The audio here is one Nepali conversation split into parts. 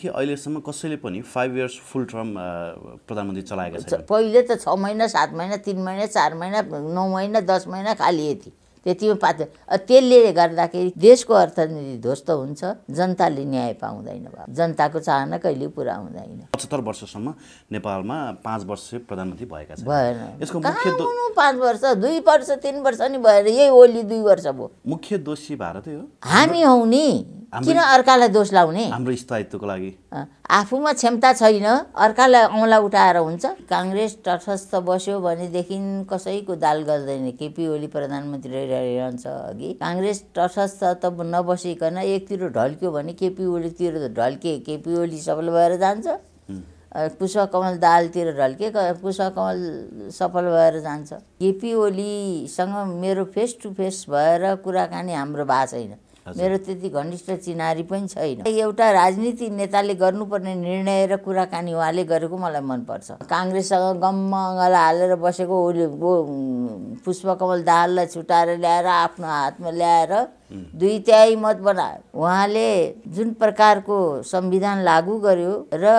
कि अहिलेसम्म कसैले पनि फाइभ इयर्स फुल टर्म प्रधानमन्त्री चलाएको छ पहिले त छ महिना सात महिना तिन महिना चार महिना नौ महिना दस महिना खालिए थिए त्यतिमा पात त्यसले गर्दाखेरि देशको अर्थनीति ध्वस्त हुन्छ जनताले न्याय पाउँदैन भयो जनताको चाहना कहिले पुरा हुँदैन पचहत्तर वर्षसम्म नेपालमा पाँच वर्ष प्रधानमन्त्री भएका छन् भएन यसको मुख्य पाँच वर्ष दुई वर्ष तिन वर्ष नि भएर यही ओली दुई वर्ष भयो मुख्य दोषी भारतै हो हामी हौ नि किन अर्कालाई दोष लाउने हाम्रो स्थायित्वको लागि आफूमा क्षमता छैन अर्कालाई औँला उठाएर हुन्छ काङ्ग्रेस तटस्थ बस्यो भनेदेखि कसैको दाल गर्दैन केपी ओली प्रधानमन्त्री रहिरहन्छ अघि काङ्ग्रेस तटस्थ त नबसिकन एकतिर ढल्क्यो भने केपी ओलीतिर ढल्के केपी ओली सफल भएर जान्छ पुष्पकमल दालतिर ढल्के पुष्पकमल सफल भएर जान्छ केपी ओलीसँग मेरो फेस टु फेस भएर कुराकानी हाम्रो भएको छैन मेरो त्यति घनिष्ठ चिनारी पनि छैन एउटा राजनीति नेताले गर्नुपर्ने निर्णय र कुराकानी उहाँले गरेको मलाई मनपर्छ काङ्ग्रेससँग गम्म अँगला हालेर बसेको पुष्पकमल दाहाललाई छुट्याएर ल्याएर आफ्नो हातमा ल्याएर दुई त्याई मत बना उहाँले जुन प्रकारको संविधान लागू गर्यो र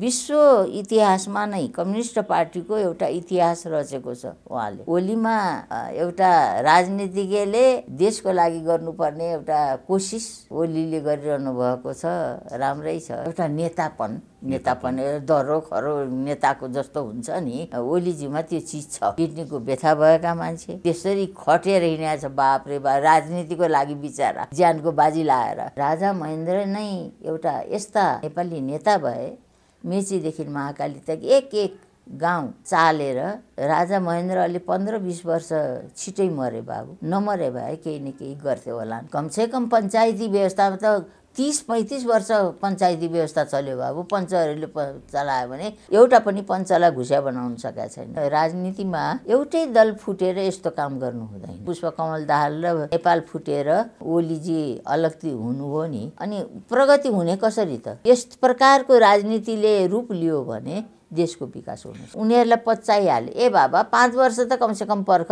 विश्व इतिहासमा नै कम्युनिस्ट पार्टीको एउटा इतिहास रचेको छ उहाँले ओलीमा एउटा राजनीतिज्ञले देशको लागि गर्नुपर्ने एउटा कोसिस ओलीले गरिरहनु भएको छ राम्रै छ एउटा नेतापन नेता पनि डरो खरो नेताको जस्तो हुन्छ नि ओलीजीमा त्यो चिज छ किडनीको व्यथा भएका मान्छे त्यसरी खटेर हिँडेको छ बापरे बा राजनीतिको लागि बिचरा ज्यानको बाजी लाएर राजा महेन्द्र नै एउटा यस्ता नेपाली नेता भए मेचीदेखि महाकाली तक एक एक गाउँ चालेर राजा महेन्द्र अलि पन्ध्र बिस वर्ष छिटै मरे बाबु नमरे भए केही न केही गर्थ्यो होला कमसेकम पञ्चायती व्यवस्थामा त तिस पैँतिस वर्ष पञ्चायती व्यवस्था चल्यो बाबु पञ्चहरूले चलायो भने एउटा पनि पञ्चलाई घुसिया बनाउन सकेका छैन राजनीतिमा एउटै दल फुटेर यस्तो काम गर्नु हुँदैन पुष्पकमल दाहाल र नेपाल फुटेर ओलीजी अलग्ती हो नि अनि प्रगति हुने कसरी त यस प्रकारको राजनीतिले रूप लियो भने देशको विकास हुनु उनीहरूलाई पचाइहाल्यो ए बाबा पाँच वर्ष त कमसेकम पर्ख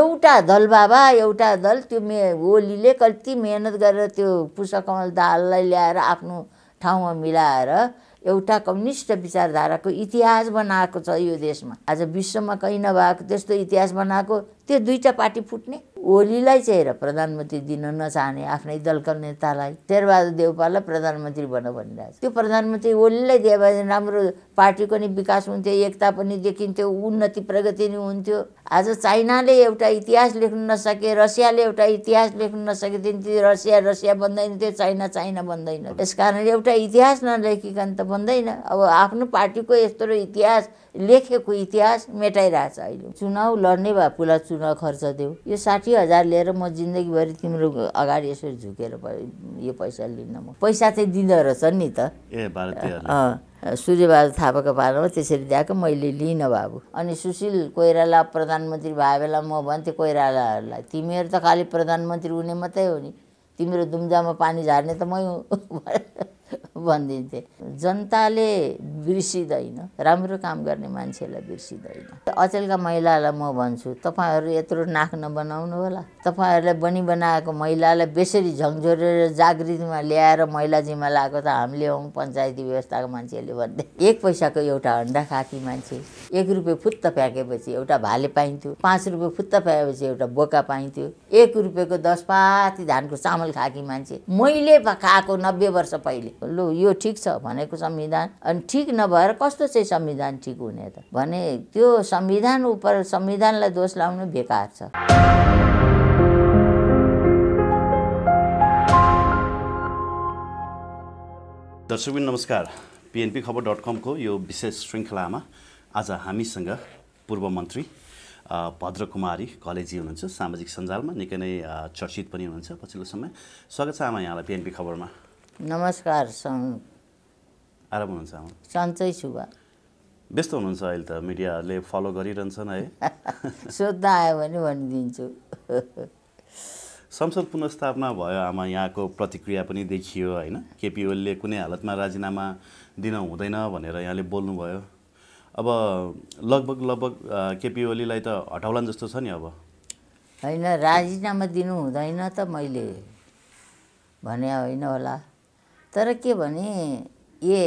एउटा दल बाबा एउटा दल त्यो मे होलीले कति मेहनत गरेर त्यो पुष्पकमल दाललाई ल्याएर आफ्नो ठाउँमा मिलाएर एउटा कम्युनिस्ट विचारधाराको इतिहास बनाएको छ यो देशमा आज विश्वमा कहीँ नभएको त्यस्तो इतिहास बनाएको त्यो दुईवटा पार्टी फुट्ने ओलीलाई चाहिँ प्रधानमन्त्री दिन नचाहने आफ्नै दलका नेतालाई शेरबहादुर देउपालाई प्रधानमन्त्री भन भनिरहेको छ त्यो प्रधानमन्त्री ओलीलाई दियो भने राम्रो पार्टीको नि विकास हुन्थ्यो एकता पनि देखिन्थ्यो उन्नति प्रगति नै हुन्थ्यो आज चाइनाले एउटा इतिहास लेख्नु नसके रसियाले एउटा इतिहास लेख्नु त्यो रसिया रसिया बन्दैन थियो चाइना चाइना बन्दैन त्यस कारण एउटा इतिहास नलेखिकन त बन्दैन अब आफ्नो पार्टीको यस्तो इतिहास लेखेको इतिहास मेटाइरहेछ अहिले चुनाव लड्ने भएकोलाई चुनाव खर्च देऊ यो साठी हजार लिएर म जिन्दगीभरि तिम्रो अगाडि यसरी झुकेर यो पैसा लिन्न म पैसा चाहिँ दिँदो रहेछ नि त सूर्यबहादुर थापाको पालामा त्यसरी दिएको मैले लिइनँ बाबु अनि सुशील कोइराला प्रधानमन्त्री भए बेला म भन्थेँ कोइरालाहरूलाई तिमीहरू त खालि प्रधानमन्त्री हुने मात्रै हो नि तिम्रो दुम्जामा पानी झार्ने त मै भनिदिन्थे जनताले बिर्सिँदैन राम्रो काम गर्ने मान्छेलाई बिर्सिँदैन अचेलका महिलालाई म भन्छु तपाईँहरू यत्रो नाक नबनाउनु होला तपाईँहरूलाई बनि बनाएको महिलालाई बेसरी झङ्झोरेर जागृतिमा ल्याएर महिला जिम्मा लगाएको त हामीले हौँ पञ्चायती व्यवस्थाको मान्छेले भन्दै एक पैसाको एउटा हन्डा खाकी मान्छे एक रुपियाँ फुत्त फ्याँकेपछि एउटा भाले पाइन्थ्यो पाँच रुपियाँ फुत्त फ्याँकेपछि एउटा बोका पाइन्थ्यो एक रुपियाँको दस पाती धानको चामल खाकी मान्छे मैले खाएको नब्बे वर्ष पहिले लु यो ठिक छ भनेको संविधान अनि ठिक नभएर कस्तो चाहिँ संविधान ठिक हुने त भने त्यो संविधान उप संविधानलाई दोष लाउनु बेकार छ दर्शकबिन नमस्कार पिएनपी खबर डट कमको यो विशेष श्रृङ्खलामा आज हामीसँग पूर्व मन्त्री भद्र कुमारी कलेजी हुनुहुन्छ सामाजिक सञ्जालमा निकै नै चर्चित पनि हुनुहुन्छ पछिल्लो समय स्वागत छ आमा यहाँलाई पिएनपी खबरमा नमस्कार आराम हुनुहुन्छ सन्चै सुबा व्यस्त हुनुहुन्छ अहिले त मिडियाहरूले फलो गरिरहन्छन् है सोध्न आयो भने भनिदिन्छु संसद पुनस्थापना भयो आमा यहाँको प्रतिक्रिया पनि देखियो होइन केपी ओलीले कुनै हालतमा राजीनामा दिन हुँदैन भनेर यहाँले बोल्नुभयो अब लगभग लगभग केपी ओलीलाई त हटाउलान् जस्तो छ नि अब होइन राजीनामा दिनु हुँदैन त मैले भने होइन होला तर के भने ए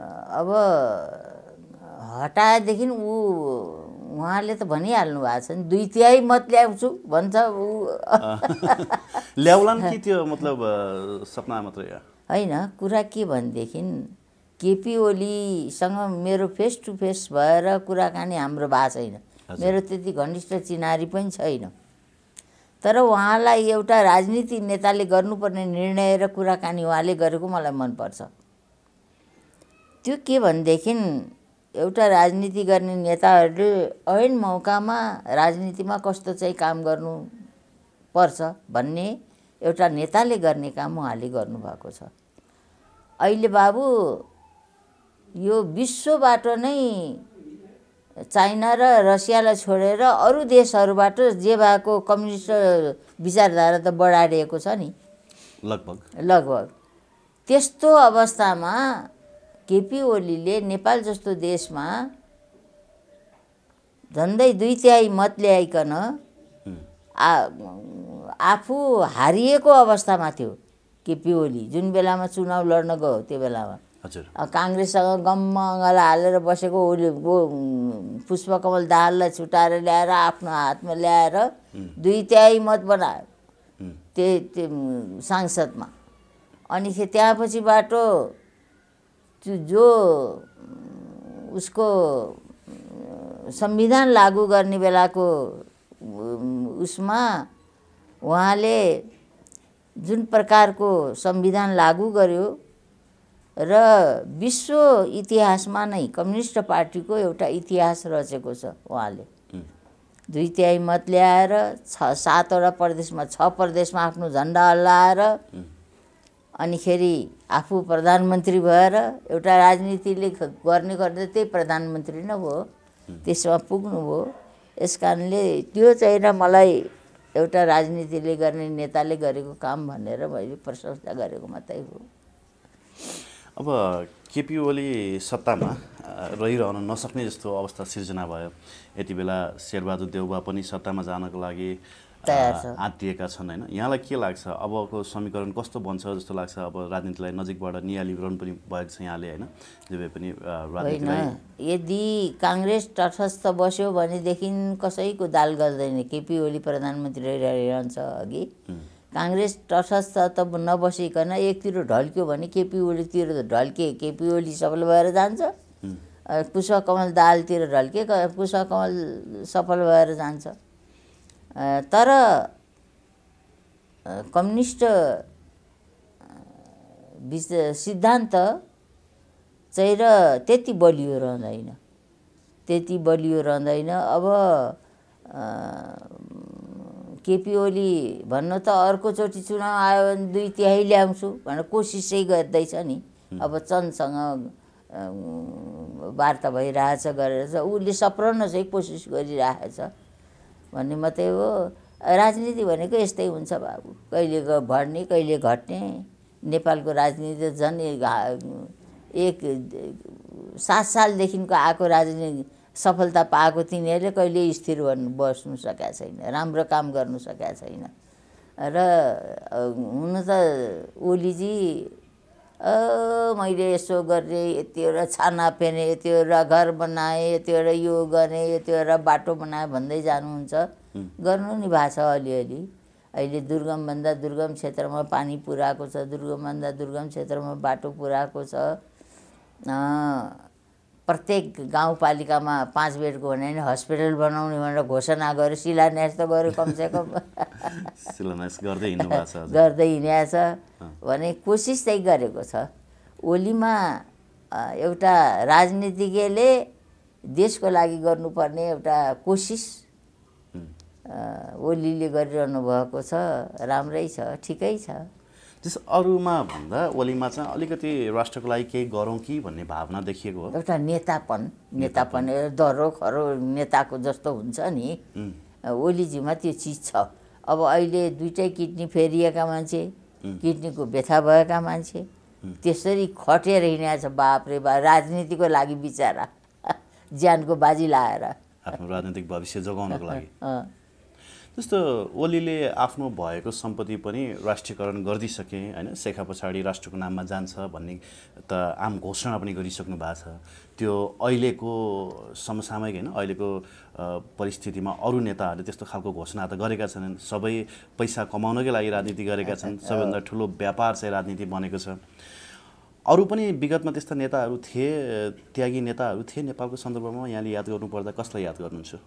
अब हटाएदेखि ऊ उहाँले त भनिहाल्नु भएको छ नि दुई तिहाई मत ल्याउँछु भन्छ ऊ ल्याउला कि त्यो मतलब सपना मात्रै होइन कुरा के भनेदेखि केपी ओलीसँग मेरो फेस टु फेस भएर कुराकानी हाम्रो भएको छैन मेरो त्यति घनिष्ठ चिनारी पनि छैन तर उहाँलाई एउटा राजनीति नेताले गर्नुपर्ने निर्णय र कुराकानी उहाँले गरेको मलाई मनपर्छ त्यो के भनेदेखि एउटा राजनीति गर्ने नेताहरूले ऐन मौकामा राजनीतिमा कस्तो चाहिँ काम गर्नु पर्छ भन्ने एउटा नेताले गर्ने काम उहाँले गर्नुभएको छ अहिले बाबु यो विश्वबाट नै चाइना र रसियालाई छोडेर अरू देशहरूबाट जे भएको कम्युनिस्ट विचारधारा त बढाडिएको छ नि लगभग लगभग त्यस्तो अवस्थामा केपी ओलीले नेपाल जस्तो देशमा झन्डै दुई तिहाई मत ल्याइकन आफू हारिएको अवस्थामा थियो केपी ओली जुन बेलामा चुनाव लड्न गयो त्यो बेलामा काङ्ग्रेससँग गम्मगला हालेर बसेको उसले पुष्पकमल दाहाललाई छुट्याएर ल्याएर आफ्नो हातमा ल्याएर दुई त्याई मत बनायो त्यही त्यो सांसदमा अनि त्यहाँ पछि बाटो जो उसको संविधान लागू गर्ने बेलाको उसमा उहाँले जुन प्रकारको संविधान लागू गर्यो र विश्व इतिहासमा नै कम्युनिस्ट पार्टीको एउटा इतिहास रचेको छ उहाँले दुई तिहाई मत ल्याएर छ सातवटा प्रदेशमा छ प्रदेशमा आफ्नो झन्डा हल्लाएर अनिखेरि आफू प्रधानमन्त्री भएर एउटा राजनीतिले गर्ने गर्दा त्यही प्रधानमन्त्री नै भयो त्यसमा पुग्नुभयो यस कारणले त्यो चाहिँ मलाई एउटा राजनीतिले गर्ने नेताले गरेको काम भनेर मैले प्रशंसा गरेको मात्रै हो अब केपी ओली सत्तामा रहिरहन नसक्ने जस्तो अवस्था सिर्जना भयो यति बेला शेरबहादुर देउबा पनि सत्तामा जानको लागि आँटिएका छन् होइन यहाँलाई के लाग्छ अबको समीकरण कस्तो बन्छ जस्तो लाग्छ अब राजनीतिलाई नजिकबाट नियालीकरण पनि भएको छ यहाँले होइन जे भए पनि यदि काङ्ग्रेस तटस्थ बस्यो भनेदेखि कसैको दाल गर्दैन केपी ओली प्रधानमन्त्री रहिरहन्छ अघि काङ्ग्रेस तटस्थ त नबसिकन एकतिर ढल्क्यो भने केपी ओलीतिर त ढल्के केपी ओली सफल भएर जान्छ पुष्पकमल दालतिर ढल्के पुष्पकमल सफल भएर जान्छ तर कम्युनिस्ट विच सिद्धान्त चाहिँ र त्यति बलियो रहँदैन त्यति बलियो रहँदैन अब केपी ओली भन्नु त अर्कोचोटि चुनाव आयो भने दुई तिहाई ल्याउँछु भनेर कोसिसै गर्दैछ नि अब चन्दसँग वार्ता भइरहेछ गरेर चाहिँ उसले सप्रन्न चाहिँ कोसिस गरिरहेछ भन्ने मात्रै हो राजनीति भनेको यस्तै हुन्छ बाबु कहिले बढ्ने कहिले घट्ने नेपालको राजनीति त झन् एक सात सालदेखिको आएको राजनीति सफलता पाएको तिनीहरूले कहिले स्थिर भन्नु बस्नु सकेका छैन राम्रो काम गर्नु सकेका छैन र हुन त ओलीजी मैले यसो गरेँ यतिवटा छाना फेरेँ यतिवटा घर बनाएँ यतिवटा यो गरेँ यतिवटा बाटो बनाएँ भन्दै जानुहुन्छ गर्नु नि भएको छ अलिअलि अहिले दुर्गमभन्दा दुर्गम क्षेत्रमा पानी पुऱ्याएको छ दुर्गमभन्दा दुर्गम क्षेत्रमा बाटो पुऱ्याएको छ प्रत्येक गाउँपालिकामा पाँच बेडको भने नि हस्पिटल बनाउने भनेर घोषणा गर्यो शिलान्यास त गर्यो कमसेकम शिलान्यास गर्दै गर्दै छ भने कोसिस चाहिँ गरेको छ ओलीमा एउटा राजनीतिज्ञले देशको लागि गर्नुपर्ने एउटा कोसिस ओलीले गरिरहनु भएको छ राम्रै छ ठिकै छ त्यस अरूमा भन्दा ओलीमा चाहिँ अलिकति राष्ट्रको लागि केही गरौँ कि भन्ने भावना देखिएको हो एउटा नेतापन नेतापन दरो खरो नेताको जस्तो हुन्छ नि ओलीजीमा त्यो चिज छ अब अहिले दुइटै किडनी फेरिएका मान्छे किडनीको व्यथा भएका मान्छे त्यसरी खटेर हिँडेको छ बापरे बा राजनीतिको लागि बिचरा ज्यानको बाजी लाएर आफ्नो राजनीतिक भविष्य जोगाउनको लागि जस्तो ओलीले आफ्नो भएको सम्पत्ति पनि राष्ट्रियकरण गरिदिइसके होइन शेखा पछाडि राष्ट्रको नाममा जान्छ भन्ने त आम घोषणा पनि गरिसक्नु भएको छ त्यो अहिलेको समसामयिक होइन अहिलेको परिस्थितिमा अरू नेताहरूले त्यस्तो खालको घोषणा त गरेका छैनन् सबै पैसा कमाउनकै लागि राजनीति गरेका छन् सबैभन्दा ठुलो व्यापार चाहिँ राजनीति बनेको छ अरू पनि विगतमा त्यस्ता नेताहरू थिए त्यागी नेताहरू थिए नेपालको सन्दर्भमा यहाँले याद गर्नुपर्दा कसलाई याद गर्नुहुन्छ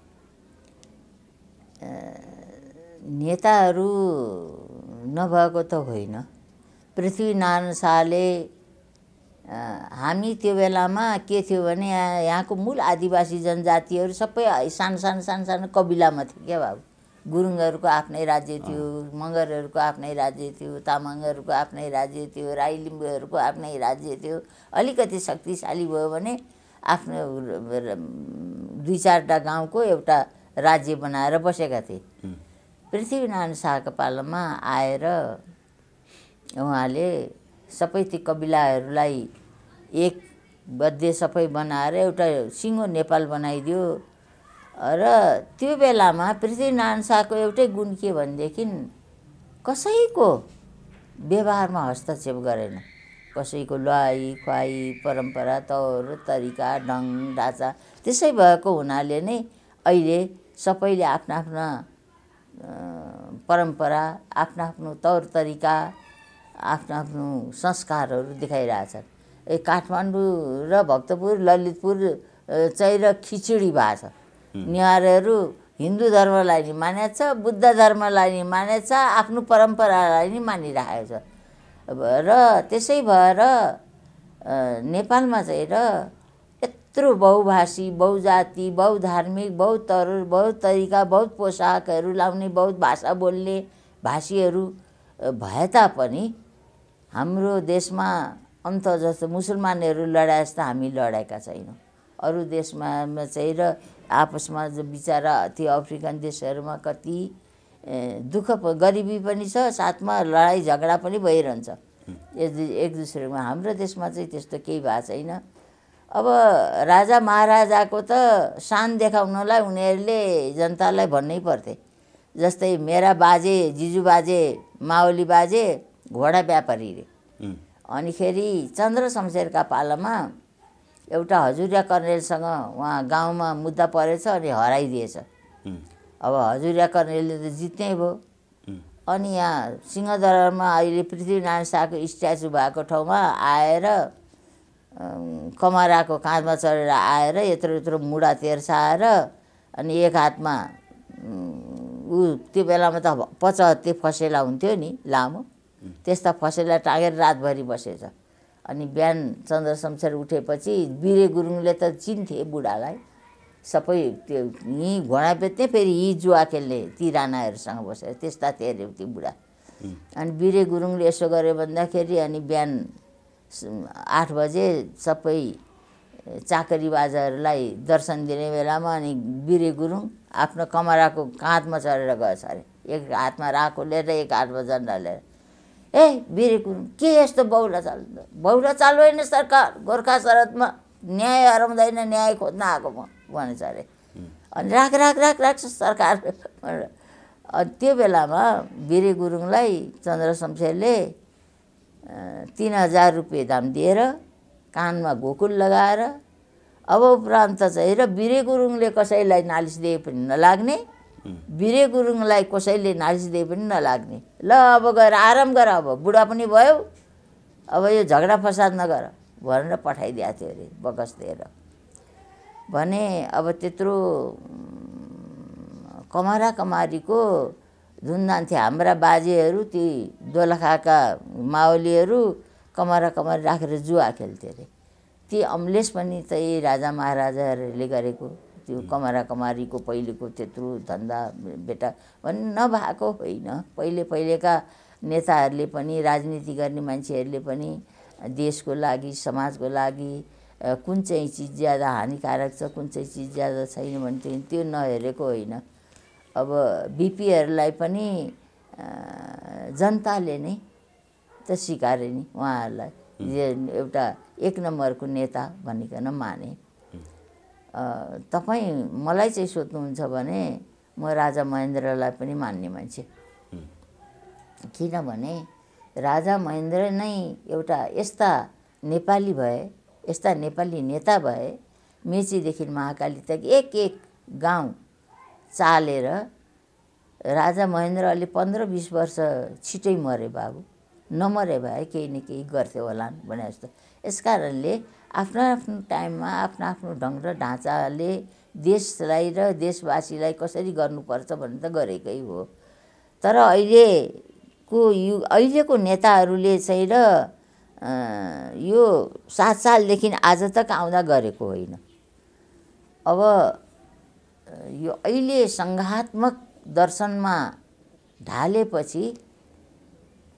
नेताहरू नभएको त होइन पृथ्वीनारायण शाहले हामी त्यो बेलामा के थियो भने यहाँको मूल आदिवासी जनजातिहरू सबै सानो सानो सानो सानो कबिलामा थियो क्या बाबु गुरुङहरूको आफ्नै राज्य थियो मगरहरूको आफ्नै राज्य थियो तामाङहरूको आफ्नै राज्य थियो राई लिम्बूहरूको आफ्नै राज्य थियो अलिकति शक्तिशाली भयो भने आफ्नो दुई चारवटा गाउँको एउटा राज्य बनाएर बसेका थिए पृथ्वीनारायण शाहको पालामा आएर उहाँले सबै ती कविलाहरूलाई एक बद्य सबै बनाएर एउटा सिङ्गो नेपाल बनाइदियो र त्यो बेलामा पृथ्वीनारायण शाहको एउटै गुण के भनेदेखि कसैको व्यवहारमा हस्तक्षेप गरेन कसैको लुवाई खुवाई परम्परा तौर तरिका ढङ ढाँचा त्यसै भएको हुनाले नै अहिले सबैले आफ्ना आफ्ना परम्परा आफ्नो आफ्नो तौर तरिका आफ्नो आफ्नो संस्कारहरू देखाइरहेछन् ए काठमाडौँ र भक्तपुर ललितपुर चाहिँ र खिचडी भएको छ नेवारहरू हिन्दू धर्मलाई नि मानेको छ बुद्ध धर्मलाई नि मानेको छ आफ्नो परम्परालाई नि मानिरहेको छ र त्यसै भएर नेपालमा चाहिँ र यत्रो बहुभाषी बहुजाति बहुधार्मिक बहुतर बहुत तरिका बहुत पोसाकहरू लाउने बहुत भाषा बोल्ने भाषीहरू भए तापनि हाम्रो देशमा अन्त जस्तो मुसलमानहरू लडाए जस्तो हामी लडाएका छैनौँ अरू देशमा चाहिँ र आपसमा बिचरा त्यो अफ्रिकन देशहरूमा कति दुःख गरिबी पनि छ साथमा लडाइँ झगडा पनि भइरहन्छ एक दुसरेमा हाम्रो देशमा चाहिँ त्यस्तो केही भएको छैन अब राजा महाराजाको त शान देखाउनलाई उनीहरूले जनतालाई भन्नै पर्थे जस्तै मेरा बाजे जिजु बाजे माओली बाजे घोडा व्यापारी रे अनिखेरि चन्द्र शमशेरका पालामा एउटा हजुरिया कर्णेलसँग उहाँ गाउँमा मुद्दा परेछ अनि हराइदिएछ अब हजुरिया कर्णेलले त जित्नै भयो अनि यहाँ सिंहदरमा अहिले पृथ्वीनारायण शाहको स्ट्याचु भएको ठाउँमा आएर कमराको काँधमा चढेर आएर यत्रो यत्रो मुढा तेर्साएर अनि एक हातमा ऊ त्यो बेलामा त पचहत्ते फसेला हुन्थ्यो नि लामो त्यस्ता फसेला टाँगेर रातभरि बसेछ अनि बिहान चन्द्र शमशेर उठेपछि बिरे गुरुङले त चिन्थे बुढालाई सबै त्यो यहीँ घोडा बेच्ने फेरि यी जुवा खेल्ने ती राणाहरूसँग बसेर त्यस्ता थियो त्यो बुढा अनि बिरे गुरुङले यसो गर्यो भन्दाखेरि अनि बिहान आठ बजे सबै चाकरी बाजाहरूलाई दर्शन दिने बेलामा अनि बिरे गुरुङ आफ्नो कमराको काँधमा चढेर गएछ अरे एक हातमा राको लिएर एक हातमा झन्डा लिएर ए बिरे गुरुङ के यस्तो बौला चाल बौला चाल होइन सरकार गोर्खा शरदमा न्याय हराउँदैन न्याय खोज्न आएको म भनेछ अरे अनि राख राख राख राख सरकार अनि त्यो बेलामा बिरे गुरुङलाई चन्द्र शमशेरले तिन हजार रुपियाँ दाम दिएर कानमा घोकुल लगाएर अब उपरान्त चाहिँ र बिरे गुरुङले कसैलाई नालिस दिए पनि नलाग्ने बिरे गुरुङलाई कसैले नालिस दिए पनि नलाग्ने ल अब गएर आराम गर अब बुढा पनि भयो अब यो झगडा फसाद नगर भनेर पठाइदिएको थियो अरे बगस दिएर भने अब त्यत्रो कमारा कमारीको धुन जान्थे हाम्रा बाजेहरू ती दोलखाका माओलीहरू कमरा कमरा राखेर जुवा खेल्थे अरे ती अम्लेस पनि यही राजा महाराजाहरूले गरेको त्यो कमरा कमारीको पहिलेको त्यत्रो धन्दा बेटा भन्ने नभएको होइन पहिले पहिलेका नेताहरूले पनि राजनीति गर्ने मान्छेहरूले पनि देशको लागि समाजको लागि कुन चाहिँ चिज ज्यादा हानिकारक छ कुन चाहिँ चिज ज्यादा छैन भने त्यो नहेरेको होइन अब बिपीहरूलाई पनि जनताले नै त सिकारे नि उहाँहरूलाई एउटा एक नम्बरको नेता भनिकन माने तपाईँ मलाई चाहिँ सोध्नुहुन्छ भने म राजा महेन्द्रलाई पनि मान्ने मान्छे किनभने राजा महेन्द्र नै एउटा यस्ता नेपाली भए यस्ता नेपाली नेता भए मेचीदेखि महाकाली तक एक एक गाउँ चालेर राजा महेन्द्र अलि पन्ध्र बिस वर्ष छिटै मरे बाबु नमरे भए केही न केही गर्थ्यो होला भने जस्तो यस कारणले आफ्नो आफ्नो टाइममा आफ्नो आफ्नो ढङ्ग र ढाँचाले देशलाई र देशवासीलाई कसरी गर्नुपर्छ भन्ने त गरेकै हो तर अहिलेको यु अहिलेको नेताहरूले चाहिँ र यो सात सालदेखि आज तक आउँदा गरेको होइन अब यो अहिले सङ्घात्मक दर्शनमा ढालेपछि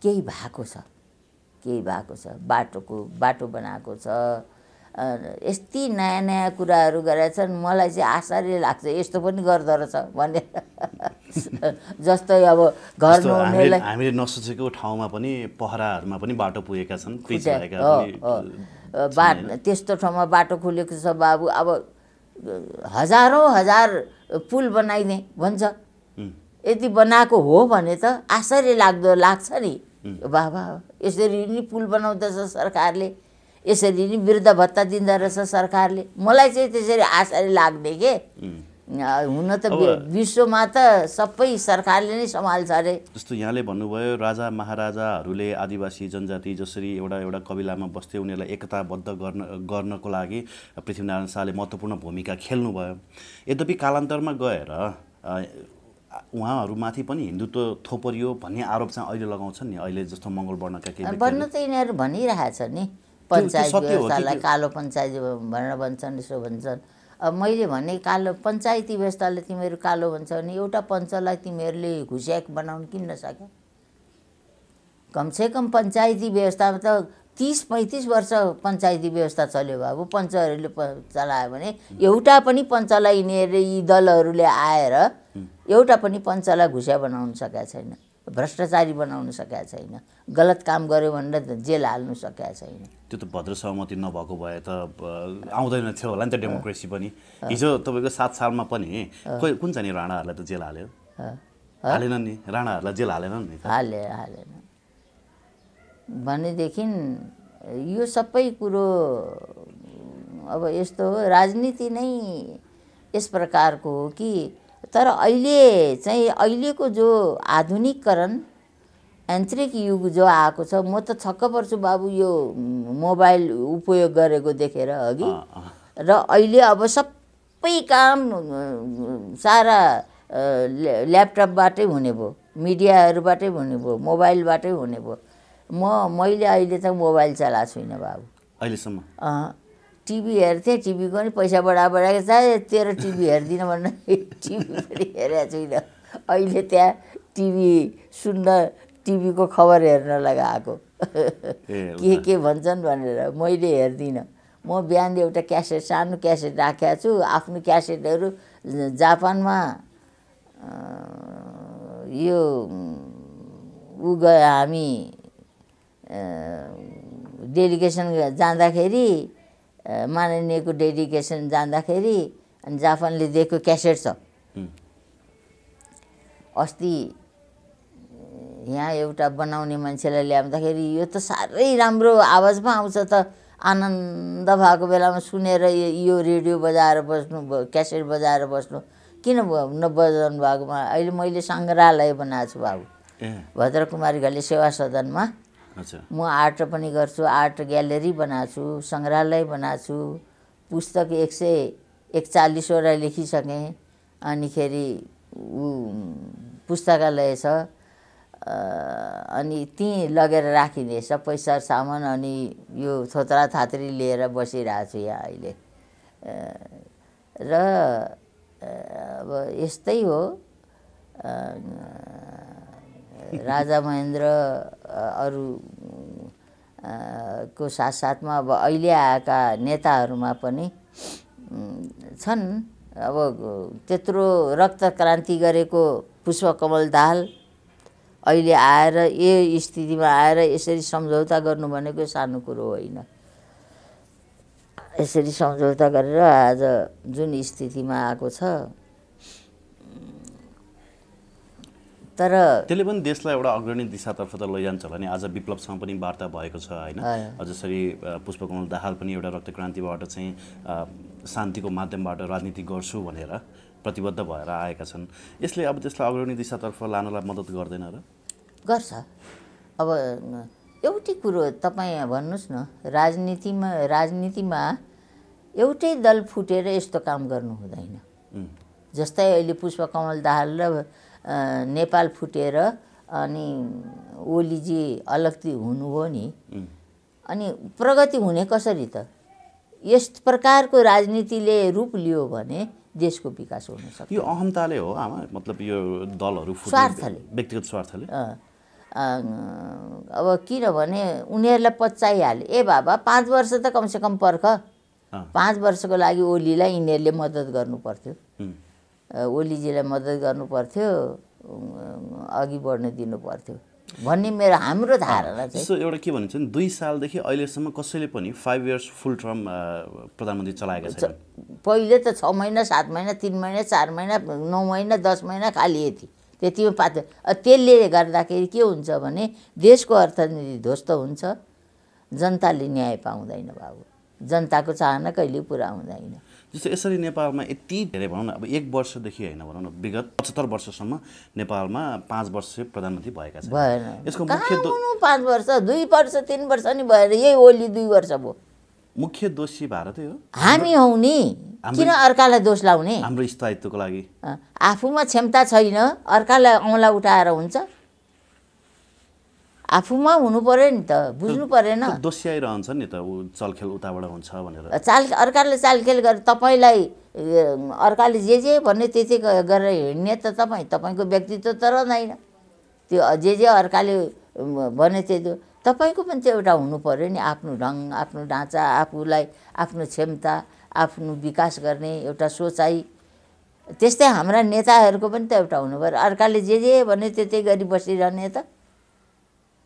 केही भएको छ केही भएको छ बाटोको बाटो बनाएको छ यस्ती नयाँ नयाँ कुराहरू गरेका छन् मलाई चाहिँ आश्चर्य लाग्छ यस्तो पनि गर्दो रहेछ भनेर जस्तै अब घर नहुनेलाई हामीले नसोचेको ठाउँमा पनि पहराहरूमा पनि बाटो पुगेका छन् बाटो त्यस्तो ठाउँमा बाटो खुलेको छ बाबु अब हजारौँ हजार पुल बनाइदिए भन्छ यति बनाएको हो भने त आश्चर्य लाग्दो लाग्छ नि बाबा यसरी नि पुल बनाउँदछ सरकारले यसरी नि वृद्ध भत्ता दिँदो रहेछ सरकारले मलाई चाहिँ त्यसरी आश्चर्य लाग्ने के हुन त विश्वमा त सबै सरकारले नै सम्हाल्छ अरे जस्तो यहाँले भन्नुभयो राजा महाराजाहरूले आदिवासी जनजाति जसरी एउटा एउटा कविलामा बस्थे उनीहरूलाई एकताबद्ध गर्न गर्नको लागि पृथ्वीनारायण शाहले महत्त्वपूर्ण भूमिका खेल्नुभयो यद्यपि कालान्तरमा गएर उहाँहरूमाथि पनि हिन्दुत्व थोपरियो भन्ने आरोप चाहिँ अहिले लगाउँछन् नि अहिले जस्तो मङ्गल वर्णका केही वर्ण त यिनीहरू भनिरहेछ नि पञ्चायत व्यवस्थालाई कालो पञ्चायत भनेर भन्छन् यसो भन्छन् अब मैले भने कालो पञ्चायती व्यवस्थाले तिमीहरू कालो भन्छ भने एउटा पञ्चलाई तिमीहरूले घुस्याक बनाउनु किन नसक्यो कमसेकम पञ्चायती व्यवस्थामा त तिस पैँतिस वर्ष पञ्चायती व्यवस्था चल्यो बाबु पञ्चहरूले चलायो भने एउटा पनि पञ्चलाई यिनीहरूले यी दलहरूले आएर एउटा पनि पञ्चलाई घुस्या बनाउनु सकेका छैन भ्रष्टाचारी बनाउन सकेका छैन गलत काम गर्यो भनेर त जेल हाल्नु सकेका छैन त्यो त भद्र सहमति नभएको भए त आउँदैन थियो होला नि त डेमोक्रेसी पनि हिजो तपाईँको सात सालमा पनि कुन चाहिँ नि राणाहरूलाई त जेल हाल्यो हालेन नि राणाहरूलाई जेल हालेन नि हाले हालेन भनेदेखि यो सबै कुरो अब यस्तो हो राजनीति नै यस प्रकारको हो कि तर अहिले चाहिँ अहिलेको जो आधुनिकीकरण यान्त्रिक युग जो आएको छ म त छक्क पर्छु बाबु यो मोबाइल उपयोग गरेको देखेर अघि र अहिले अब सबै काम सारा ल्यापटपबाटै हुने भयो मिडियाहरूबाटै हुने भयो मोबाइलबाटै हुने भयो म मैले अहिले त मोबाइल चलाएको छुइनँ बाबु अहिलेसम्म टिभी हेर्थेँ टिभीको पनि पैसा बढा बढाएको छ तेरो टिभी हेर्दिनँ भन्न टिभी पनि हेरेको छुइनँ अहिले त्यहाँ टिभी सुन्न टिभीको खबर हेर्न लगाएको के के भन्छन् भनेर मैले हेर्दिनँ म बिहान एउटा क्यासेट सानो क्यासेट राखेको छु आफ्नो क्यासेटहरू जापानमा यो ऊ गयो हामी डेलिगेसन जाँदाखेरि माननीयको डेडिकेसन जाँदाखेरि अनि जापानले दिएको क्यासेट छ अस्ति यहाँ एउटा बनाउने मान्छेलाई ल्याउँदाखेरि यो त साह्रै राम्रो आवाजमा आउँछ त आनन्द भएको बेलामा सुनेर यो रेडियो बजाएर बस्नु क्यासेट बजाएर बस्नु किन नबजाउनु भएकोमा अहिले मैले सङ्ग्रहालय बनाएको छु बाबु भद्रकुमारी घरले सेवा सदनमा म आर्ट पनि गर्छु आर्ट ग्यालेरी बनाएको छु सङ्ग्रहालय बनाएको पुस्तक एक सय एकचालिसवटा लेखिसकेँ अनिखेरि ऊ पुस्तकालय छ अनि ती लगेर राखिने सबै सामान अनि यो थोत्रा थात्री लिएर बसिरहेको छु यहाँ अहिले र अब यस्तै हो राजा महेन्द्र अरू को साथसाथमा अब अहिले आएका नेताहरूमा पनि छन् अब त्यत्रो रक्त क्रान्ति गरेको पुष्पकमल दाल अहिले आएर यो स्थितिमा आएर यसरी सम्झौता गर्नु भनेको सानो कुरो होइन यसरी सम्झौता गरेर आज जुन स्थितिमा आएको छ तर त्यसले पनि देशलाई एउटा अग्रणी दिशातर्फ त लैजान्छ होला नि आज विप्लवसँग पनि वार्ता भएको छ होइन जसरी पुष्पकमल दाहाल पनि एउटा रक्तक्रान्तिबाट चाहिँ शान्तिको माध्यमबाट राजनीति गर्छु भनेर प्रतिबद्ध भएर आएका छन् यसले अब त्यसलाई अग्रणी दिशातर्फ लानलाई मद्दत गर्दैन र गर्छ अब एउटै कुरो तपाईँ भन्नुहोस् न राजनीतिमा राजनीतिमा एउटै दल फुटेर यस्तो काम गर्नु हुँदैन जस्तै अहिले पुष्पकमल दाहाल र नेपाल फुटेर अनि ओलीजी अलग्ती हुनुभयो नि अनि प्रगति हुने कसरी त यस प्रकारको राजनीतिले रूप लियो भने देशको विकास हुन सक्छ यो अहमताले हो आमा मतलब यो दलहरू स्वार्थले व्यक्तिगत स्वार्थले अब किनभने उनीहरूलाई पचाइहाले ए बाबा पाँच वर्ष त कमसेकम पर्ख पाँच वर्षको लागि ओलीलाई यिनीहरूले मद्दत गर्नु पर्थ्यो ओलीजीलाई मद्दत गर्नु पर्थ्यो अघि बढ्न दिनुपर्थ्यो भन्ने मेरो हाम्रो धारणा छ सो एउटा के भन्छ दुई सालदेखि अहिलेसम्म कसैले पनि फाइभ इयर्स फुल टर्म प्रधानमन्त्री चलाएको छ पहिले त छ महिना सात महिना तिन महिना चार महिना नौ महिना दस महिना खालि यति त्यति पात त्यसले गर्दाखेरि के हुन्छ भने देशको अर्थनीति ध्वस्त हुन्छ जनताले न्याय पाउँदैन बाबु जनताको चाहना कहिले पुरा हुँदैन जस्तो यसरी नेपालमा यति धेरै भनौँ न अब एक वर्षदेखि होइन भनौँ न विगत पचहत्तर वर्षसम्म नेपालमा पाँच वर्ष प्रधानमन्त्री भएका छन् यसको मुख्य पाँच वर्ष दुई वर्ष तिन वर्ष नि भएर यही ओली दुई वर्ष भयो मुख्य दोषी भारतै हो हामी हौ नि किन अर्कालाई दोष लाउने हाम्रो स्थायित्वको लागि आफूमा क्षमता छैन अर्कालाई औँला उठाएर हुन्छ आफूमा हुनु पऱ्यो नि त बुझ्नु परेन दोस्याइरहन्छ नि त ऊ चलखेल उताबाट हुन्छ भनेर चाल अर्काले चालखेल गरेर तपाईँलाई अर्काले जे जे भन्ने त्यति गरेर हिँड्ने त तपाईँ तपाईँको व्यक्तित्व त रहँदैन त्यो जे जे अर्काले भने त्यो तपाईँको पनि त्यो एउटा हुनु पऱ्यो नि आफ्नो ढङ आफ्नो ढाँचा आफूलाई आफ्नो क्षमता आफ्नो विकास गर्ने एउटा सोचाइ त्यस्तै हाम्रा नेताहरूको पनि त एउटा हुनु पऱ्यो अर्काले जे जे भन्यो त्यतै गरी बसिरहने त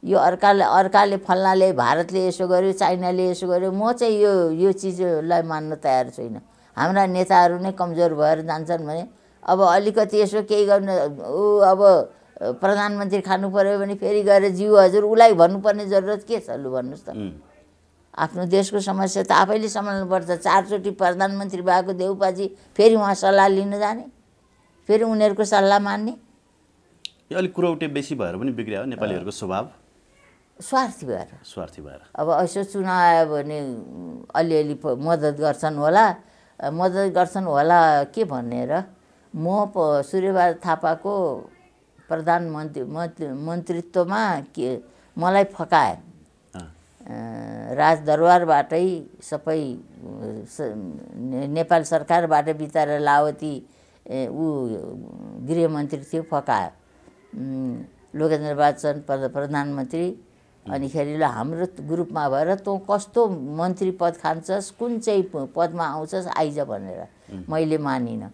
यो अर्काले अर्काले फल्नाले भारतले यसो गर्यो चाइनाले यसो गर्यो म चाहिँ यो यो चिजलाई मान्न तयार छुइनँ हाम्रा नेताहरू नै कमजोर भएर जान्छन् भने अब अलिकति यसो केही गर्नु ऊ अब प्रधानमन्त्री खानु पऱ्यो भने फेरि गएर जिउ हजुर उसलाई भन्नुपर्ने जरुरत के छ लु भन्नुहोस् त आफ्नो देशको समस्या त आफैले सम्हाल्नुपर्छ चारचोटि प्रधानमन्त्री भएको देउपाजी फेरि उहाँ सल्लाह लिन जाने फेरि उनीहरूको सल्लाह मान्ने यो अलिक कुरौटे बेसी भएर पनि बिग्रियो नेपालीहरूको स्वभाव स्वार्थी भएर स्वार्थी भएर अब यसो चुनाव आयो भने अलिअलि मद्दत गर्छन् होला मद्दत गर्छन् होला के भनेर म सूर्यबहादुर थापाको प्रधानमन्त्री मन्त्रित्वमा के मलाई फकाए राजदरबारबाटै सबै नेपाल सरकारबाट बिताएर लावती ऊ गृहमन्त्री थियो फकायो लोकेन्द्र प्र प्रधानमन्त्री अनिखेरि ल हाम्रो ग्रुपमा भएर तँ कस्तो मन्त्री पद खान्छस् कुन चाहिँ पदमा आउँछस् आइज भनेर मैले मानिनँ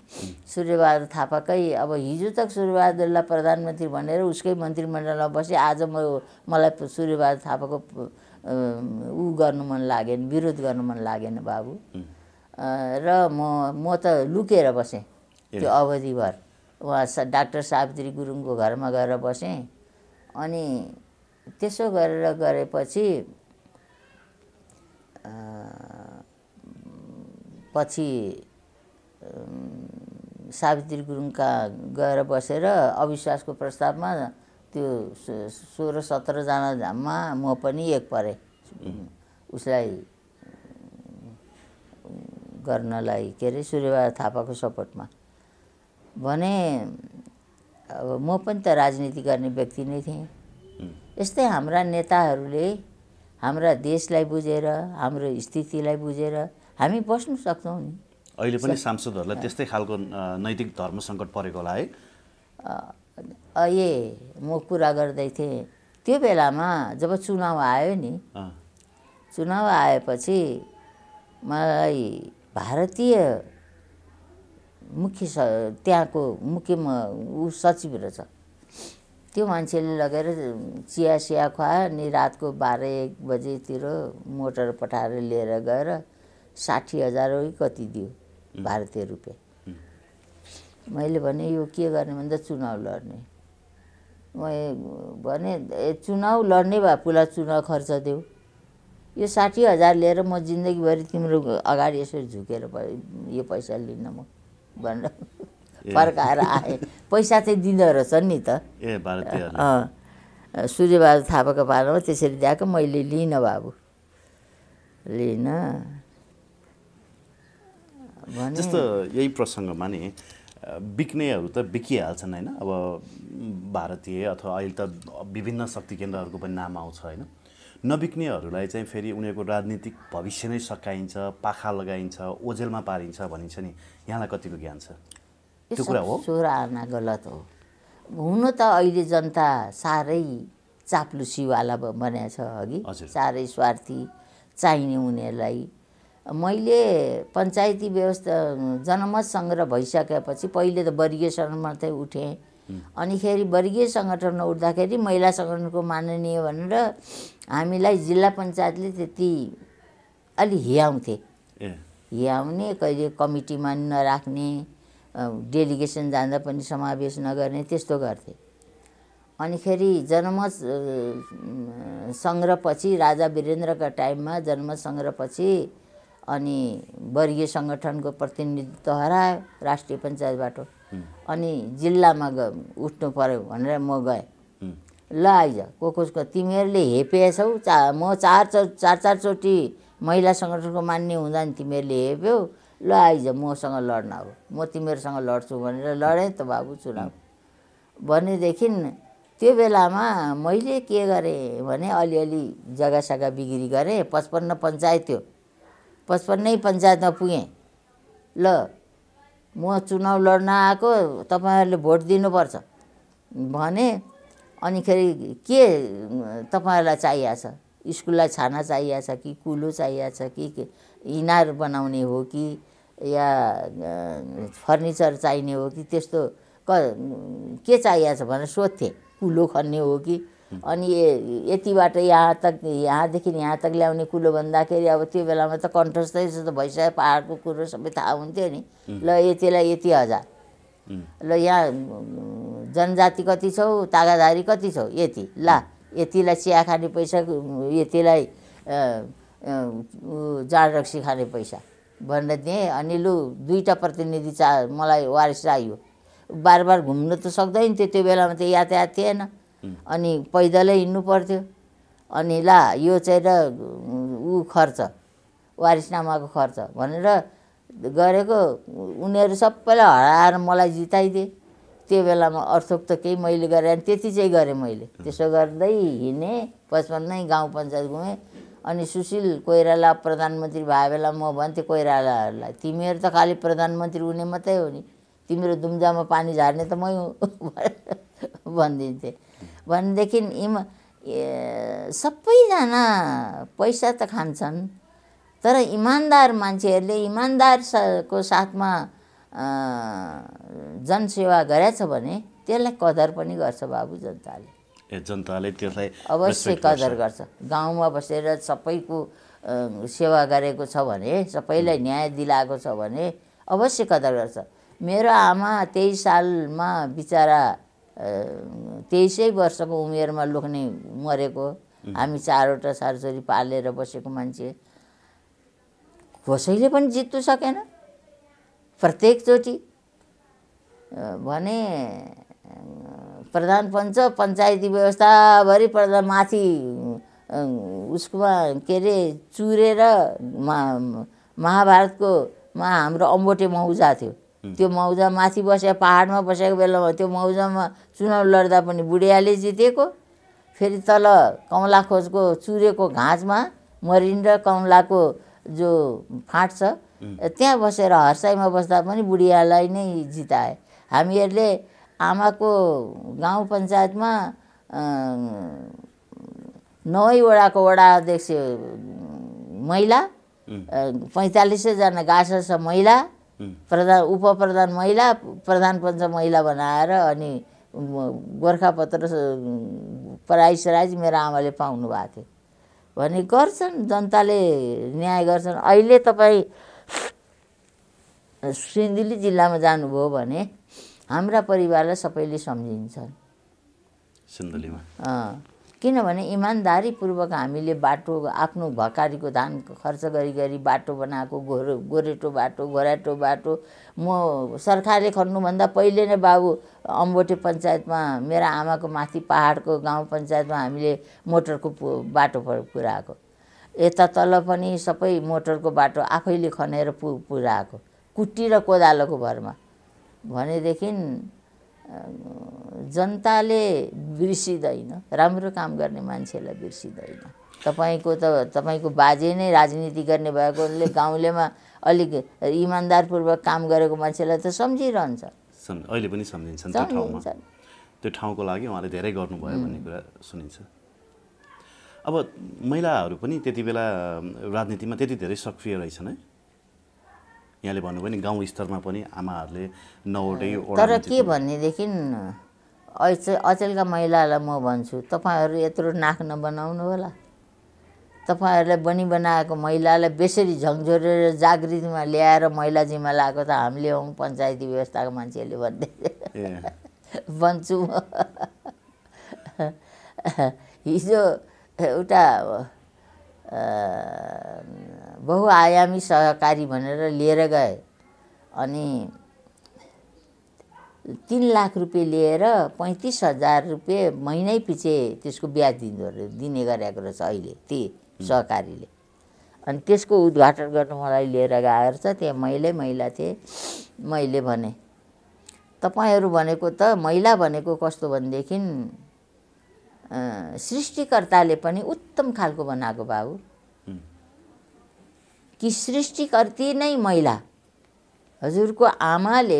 सूर्यबहादुर थापाकै अब हिजो त सूर्यबहादुरलाई प्रधानमन्त्री भनेर उसकै मन्त्रीमण्डलमा बसेँ आज म मलाई सूर्यबहादुर थापाको ऊ गर्नु मन लागेन विरोध गर्नु मन लागेन बाबु र म म त लुकेर बसेँ त्यो अवधिभर उहाँ डाक्टर सावित्री गुरुङको घरमा गएर बसेँ अनि त्यसो गरेर गरेपछि पछि सावित्री गुरुङका गएर बसेर अविश्वासको प्रस्तावमा त्यो सोह्र सत्रजनामा म पनि एक परेँ उसलाई गर्नलाई के अरे सूर्यबा थापाको सपोर्टमा भने अब म पनि त राजनीति गर्ने व्यक्ति नै थिएँ यस्तै हाम्रा नेताहरूले हाम्रा देशलाई बुझेर हाम्रो स्थितिलाई बुझेर हामी बस्नु सक्छौँ नि अहिले पनि सांसदहरूलाई त्यस्तै खालको नैतिक धर्म सङ्कट परेको होला है ए म कुरा गर्दै थिएँ त्यो बेलामा जब चुनाव आयो नि चुनाव आएपछि मलाई भारतीय मुख्य त्यहाँको मुख्य ऊ सचिव रहेछ त्यो मान्छेले लगेर चिया सिया खुवायो अनि रातको बाह्र एक बजेतिर मोटर पठाएर लिएर गएर साठी हजार हो कति दियो भारतीय रुपियाँ मैले भने यो के गर्ने भन्दा चुनाव लड्ने मैले भने ए चुनाव लड्ने भए पुला चुनाव खर्च देऊ यो साठी हजार लिएर म जिन्दगीभरि तिम्रो अगाडि यसरी झुकेर यो पैसा लिन्न म भनेर फर्काएर आए पैसा चाहिँ दिँदो रहेछ नि त ए सूर्यबहादुर थापाको पालामा त्यसरी दिएको मैले लिइनँ बाबु लिइनँ जस्तो यही प्रसङ्गमा नि बिक्नेहरू त बिकिहाल्छन् होइन अब भारतीय अथवा अहिले त विभिन्न शक्ति केन्द्रहरूको पनि नाम आउँछ होइन नबिक्नेहरूलाई चाहिँ फेरि उनीहरूको राजनीतिक भविष्य नै सकाइन्छ पाखा लगाइन्छ ओझेलमा पारिन्छ भनिन्छ नि यहाँलाई कतिको ज्ञान छ त्यो कुरा हो गलत हो हुनु त अहिले जनता साह्रै चाप्लुसीवाला बनाएको छ अघि साह्रै स्वार्थी चाहिने उनीहरूलाई मैले पञ्चायती व्यवस्था जनमत सङ्ग्रह भइसकेपछि पहिले त वर्गीय सङ्गठनमात्रै उठेँ अनिखेरि वर्गीय सङ्गठनमा उठ्दाखेरि महिला सङ्गठनको माननीय भनेर हामीलाई जिल्ला पञ्चायतले त्यति अलि हियाउँथे हियाउने कहिले कमिटीमा नराख्ने डेलिगेसन जाँदा पनि समावेश नगर्ने त्यस्तो गर्थे अनिखेरि जन्म सङ्ग्रहपछि राजा वीरेन्द्रका टाइममा जन्म सङ्ग्रहपछि अनि वर्गीय सङ्गठनको प्रतिनिधित्व हरायो राष्ट्रिय पञ्चायतबाट अनि जिल्लामा ग उठ्नु पऱ्यो भनेर म गएँ ल आइज को कसको तिमीहरूले हेपेछौ चा म चार चार चारचोटि महिला सङ्गठनको मान्ने हुँदा नि तिमीहरूले हेप्यौ ल आइज मसँग लड्न हो म तिमीहरूसँग लड्छु भनेर लडेँ त बाबु चुनाव भनेदेखि त्यो बेलामा मैले के गरेँ भने अलिअलि जग्गा सग्गा बिक्री गरेँ पचपन्न पञ्चायत थियो पचपन्नै पञ्चायतमा पुगेँ ल म चुनाव लड्न आएको तपाईँहरूले भोट दिनुपर्छ भने अनिखेरि के तपाईँहरूलाई चाहिएको छ स्कुललाई छाना चाहिएको छ कि कुलो चाहिएको छ कि इनार बनाउने हो कि या फर्निचर चाहिने हो कि त्यस्तो क के चाहिएको छ भनेर सोध्थेँ कुलो खन्ने हो कि अनि यतिबाट यहाँ तक यहाँदेखि यहाँ तक ल्याउने कुलो भन्दाखेरि अब त्यो बेलामा त कन्ठस्थै जस्तो भइसक्यो पाहाडको कुरो सबै थाहा हुन्थ्यो नि ल यतिलाई यति हजार ल यहाँ जनजाति कति छौ तागाधारी कति छौ यति ला यतिलाई चिया खाने पैसा यतिलाई जाँड रक्सी खाने पैसा भनेर दिएँ अनि लु दुईवटा प्रतिनिधि चा मलाई वारिस चाहियो बार बार घुम्नु त सक्दैन थियो त्यो बेलामा त यातायात थिएन अनि पैदलै हिँड्नु पर्थ्यो अनि ला यो चाहिँ र ऊ खर्च वारिसनामाको खर्च भनेर गरेको उनीहरू सबैलाई हराएर मलाई जिताइदिए त्यो बेलामा अर्थोक त केही मैले गरेँ त्यति चाहिँ गरेँ मैले त्यसो गर्दै हिँडेँ पचपन्नै गाउँ पञ्चायत घुमेँ अनि सुशील कोइराला प्रधानमन्त्री भए बेला म भन्थेँ कोइरालाहरूलाई तिमीहरू त खालि प्रधानमन्त्री हुने मात्रै हो नि तिम्रो दुम्जामा पानी झार्ने त मै भनिदिन्थेँ भनेदेखि इम सबैजना पैसा त खान्छन् तर इमान्दार मान्छेहरूले इमान्दार को साथमा जनसेवा गरेछ भने त्यसलाई कदर पनि गर्छ बाबु जनताले जनताले त्यसलाई अवश्य कदर गर्छ गाउँमा बसेर सबैको सेवा गरेको छ भने सबैलाई न्याय दिलाएको छ भने अवश्य कदर गर्छ मेरो आमा तेइस सालमा बिचरा तेइसै वर्षको उमेरमा लुक्ने मरेको हामी चारवटा सारचोरी पालेर बसेको मान्छे कसैले पनि जित्नु सकेन प्रत्येकचोटि भने प्रधान पञ्च पञ्चायती व्यवस्थाभरि प्रधान माथि उसकोमा के अरे चुरेर मा महाभारतको मा हाम्रो अम्बोटे मौजा थियो त्यो मौजा माथि बसेर पाहाडमा बसेको बेलामा त्यो मौजामा चुनाव लड्दा पनि बुढियाले जितेको फेरि तल कमला खोजको चुरेको घाँसमा मरिन र कमलाको जो फाँट छ त्यहाँ बसेर हर्साइमा बस्दा पनि बुढियालाई नै जिताए हामीहरूले आमाको गाउँ पञ्चायतमा नौवटाको वडा अध्यक्ष महिला पैँतालिसैजना छ महिला प्रधान उपप्रधान महिला प्रधान पञ्च महिला बनाएर अनि गोर्खापत्र प्राइज मेरो आमाले पाउनु भएको थियो भने गर्छन् जनताले न्याय गर्छन् अहिले तपाईँ सिन्धुली जिल्लामा जानुभयो भने हाम्रा परिवारलाई सबैले सम्झिन्छन् किनभने इमान्दारीपूर्वक हामीले बाटो आफ्नो भकारीको धान खर्च गरी गरी बाटो बनाएको घोरो गोरेटो बाटो घोराटो बाटो म सरकारले खन्नुभन्दा पहिले नै बाबु अम्बोटे पञ्चायतमा मेरा आमाको माथि पाहाडको गाउँ पञ्चायतमा हामीले मोटरको बाटो पुऱ्याएको यता तल पनि सबै मोटरको बाटो आफैले खनेर पु पुऱ्याएको कुट्टी र कोदालोको भरमा भनेदेखि जनताले बिर्सिँदैन राम्रो काम गर्ने मान्छेलाई बिर्सिँदैन तपाईँको त तपाईँको बाजे नै राजनीति गर्ने भएकोले गाउँलेमा अलिक इमान्दारपूर्वक काम गरेको मान्छेलाई त सम्झिरहन्छ अहिले पनि सम्झिन्छन् त्यो ठाउँको लागि उहाँले धेरै गर्नुभयो भन्ने कुरा सुनिन्छ अब महिलाहरू पनि त्यति बेला राजनीतिमा त्यति धेरै सक्रिय रहेछन् है यहाँले भन्नुभयो नि गाउँ स्तरमा पनि आमाहरूले नौवटै तर के भनेदेखि अच अचेलका महिलाहरूलाई म भन्छु तपाईँहरू यत्रो नाक नबनाउनु होला तपाईँहरूलाई बनी बनाएको महिलालाई बेसरी झङ्झोरेर जागृतिमा ल्याएर महिला जिम्मा लगाएको त हामीले हौँ पञ्चायती व्यवस्थाको मान्छेहरूले भन्दै भन्छु म हिजो एउटा बहुआयामी सहकारी भनेर लिएर गए अनि तिन लाख रुपियाँ लिएर पैँतिस हजार रुपियाँ महिनै पछि त्यसको ब्याज दिँदो रहेछ दिने गरेको रहेछ अहिले ती सहकारीले अनि त्यसको उद्घाटन गर्नु मलाई लिएर गएर छ त्यहाँ मैले महिला थिएँ मैले भने तपाईँहरू भनेको त महिला भनेको कस्तो भनेदेखि सृष्टिकर्ताले पनि उत्तम खालको बनाएको बाबु कि सृष्टिकर्ती नै महिला हजुरको आमाले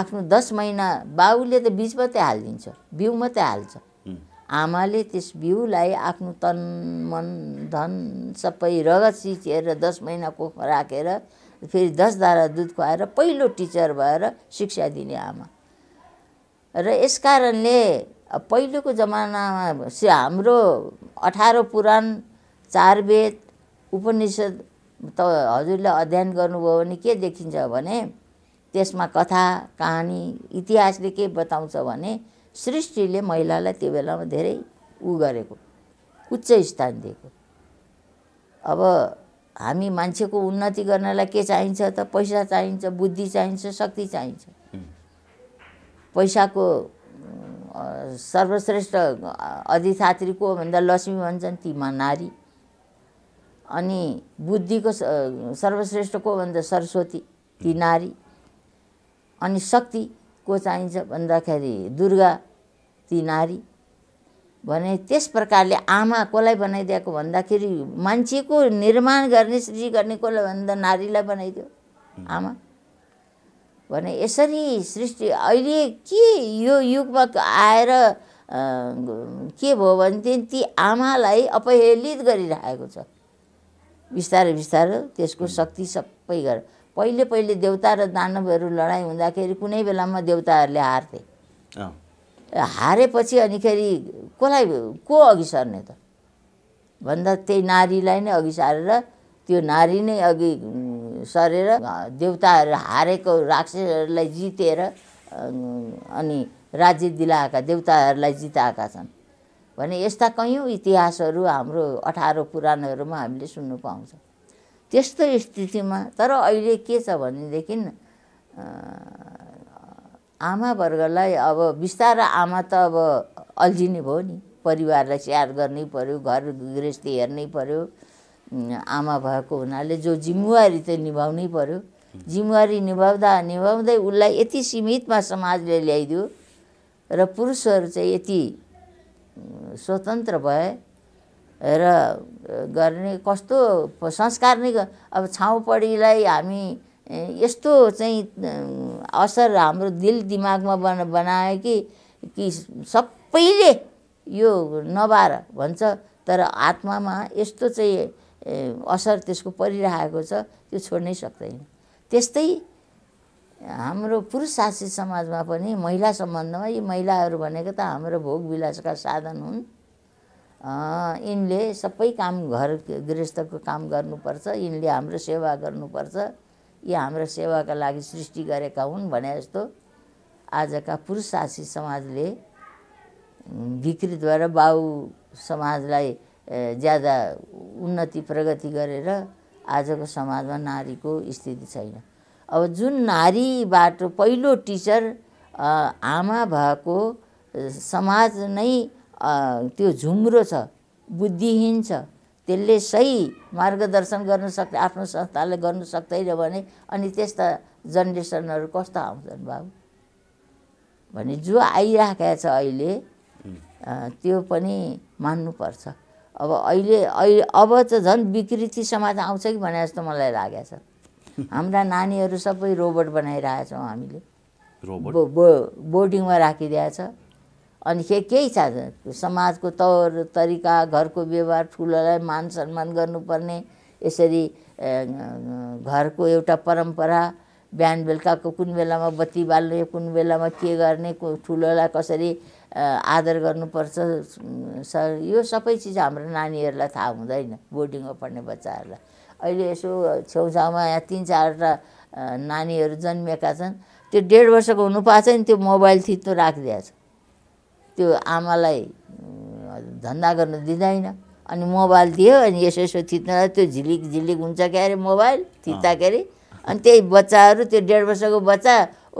आफ्नो दस महिना बाबुले त बिज मात्रै हालिदिन्छ बिउ मात्रै हाल्छ आमाले त्यस बिउलाई आफ्नो तन मन धन सबै रगत सिचेर दस महिना कोखमा राखेर फेरि दस धारा दुध खुवाएर पहिलो टिचर भएर शिक्षा दिने आमा र यस कारणले पहिलेको जमानामा से हाम्रो अठार पुराण चार वेद उपनिषद त हजुरले अध्ययन गर्नुभयो भने के देखिन्छ भने त्यसमा कथा कहानी इतिहासले के बताउँछ भने सृष्टिले महिलालाई त्यो बेलामा धेरै उ गरेको उच्च स्थान दिएको अब हामी मान्छेको उन्नति गर्नलाई के चाहिन्छ त पैसा चाहिन्छ बुद्धि चाहिन्छ शक्ति चाहिन्छ पैसाको सर्वश्रेष्ठ अधिथात्री को भन्दा लक्ष्मी भन्छन् तीमा नारी अनि बुद्धिको सर्वश्रेष्ठ को भन्दा सरस्वती ती नारी अनि शक्ति शक्तिको चाहिन्छ भन्दाखेरि दुर्गा ती नारी भने त्यस प्रकारले आमा कसलाई बनाइदिएको भन्दाखेरि मान्छेको निर्माण गर्ने सृजी गर्ने कसलाई भन्दा नारीलाई बनाइदियो आमा भने यसरी सृष्टि अहिले के यो युगमा आएर के भयो भनेदेखि ती आमालाई अपहेलित गरिरहेको छ बिस्तारै बिस्तारै त्यसको शक्ति सबै गर पहिले पहिले देउता र दानवहरू लडाइँ हुँदाखेरि कुनै बेलामा देउताहरूले हार्थे हारेपछि अनिखेरि कसलाई को अघि सर्ने त भन्दा त्यही नारीलाई नै अघि सारेर त्यो नारी नै अघि सरेर देउताहरू हारेको राक्षसहरूलाई जितेर अनि राज्य दिलाएका देउताहरूलाई जिताएका छन् भने यस्ता कैयौँ इतिहासहरू हाम्रो अठारो पुराणहरूमा हामीले सुन्नु पाउँछ त्यस्तो स्थितिमा तर अहिले के छ भनेदेखि वर्गलाई अब बिस्तारै आमा त अब अल्झिने भयो नि परिवारलाई स्याहार गर्नै पऱ्यो घर गृहस्थी हेर्नै पऱ्यो आमा भएको हुनाले जो जिम्मेवारी त निभाउनै पर्यो जिम्मेवारी निभाउँदा निभाउँदै उसलाई यति सीमितमा समाजले ल्याइदियो र पुरुषहरू चाहिँ यति स्वतन्त्र भए र गर्ने कस्तो संस्कार नै अब छाउपडीलाई हामी यस्तो चाहिँ असर हाम्रो दिल दिमागमा बना बनायो कि कि सबैले यो नबार भन्छ तर आत्मामा यस्तो चाहिँ असर त्यसको परिरहेको छ त्यो छोड्नै सक्दैन त्यस्तै हाम्रो पुरुष शासित समाजमा पनि महिला सम्बन्धमा यी महिलाहरू भनेको त हाम्रो भोग विलासका साधन हुन् यिनले सबै काम घर गृहस्थको काम गर्नुपर्छ यिनले हाम्रो सेवा गर्नुपर्छ यी हाम्रो सेवाका लागि सृष्टि गरेका हुन् भने जस्तो आजका पुरुष शासित समाजले भिक्रीद्वारा बाउ समाजलाई ज्यादा उन्नति प्रगति गरेर आजको समाजमा नारीको स्थिति छैन अब जुन नारीबाट पहिलो टिचर आमा भएको समाज नै त्यो झुम्रो छ बुद्धिहीन छ त्यसले सही मार्गदर्शन गर्न सक् आफ्नो संस्थाले गर्नु सक्दैन भने अनि त्यस्ता जेनेरेसनहरू कस्ता आउँछन् बाबु भने जो आइराखेको छ अहिले त्यो पनि मान्नुपर्छ अब अहिले अहिले अब त झन् विकृति समाज आउँछ कि भने जस्तो मलाई लागेको छ हाम्रा नानीहरू सबै रोबोट बनाइरहेछौँ हामीले बो बो बोर्डिङमा छ अनि के केही छ समाजको तौर तरिका घरको व्यवहार ठुलोलाई मान सम्मान गर्नुपर्ने यसरी घरको एउटा परम्परा बिहान बेलुकाको कुन बेलामा बत्ती बाल्ने कुन बेलामा के गर्ने ठुलोलाई कसरी आदर गर्नुपर्छ सर यो सबै चिज हाम्रो नानीहरूलाई थाहा हुँदैन बोर्डिङमा पढ्ने बच्चाहरूलाई अहिले यसो छेउछाउमा यहाँ तिन चारवटा नानीहरू जन्मिएका छन् त्यो डेढ वर्षको हुनु पाएको छ नि त्यो मोबाइल राखिदिएको राखिदिएछ त्यो आमालाई धन्दा गर्न दिँदैन अनि मोबाइल दियो अनि यसो यसो थित्न त्यो झिलिक झिलिक हुन्छ अरे मोबाइल थित्दाखेरि अनि त्यही बच्चाहरू त्यो डेढ वर्षको बच्चा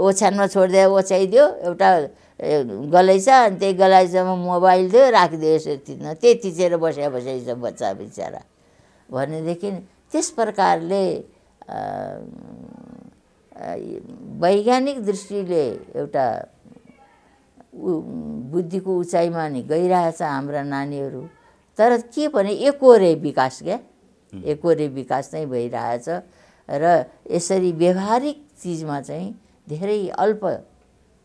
ओछ्यानमा छोडिदियो ओछ्याइदियो एउटा गलैँचा अनि त्यही गलैँचामा मोबाइल थियो राखिदियो यसो तिर्न त्यही तिचेर बस्या बसेको छ बच्चा बिचरा भनेदेखि त्यस प्रकारले वैज्ञानिक दृष्टिले एउटा बुद्धिको उचाइमा नि गइरहेछ हाम्रा नानीहरू तर के भने एकोरे विकास क्या एकोरे विकास नै भइरहेछ र यसरी व्यवहारिक चिजमा चाहिँ धेरै अल्प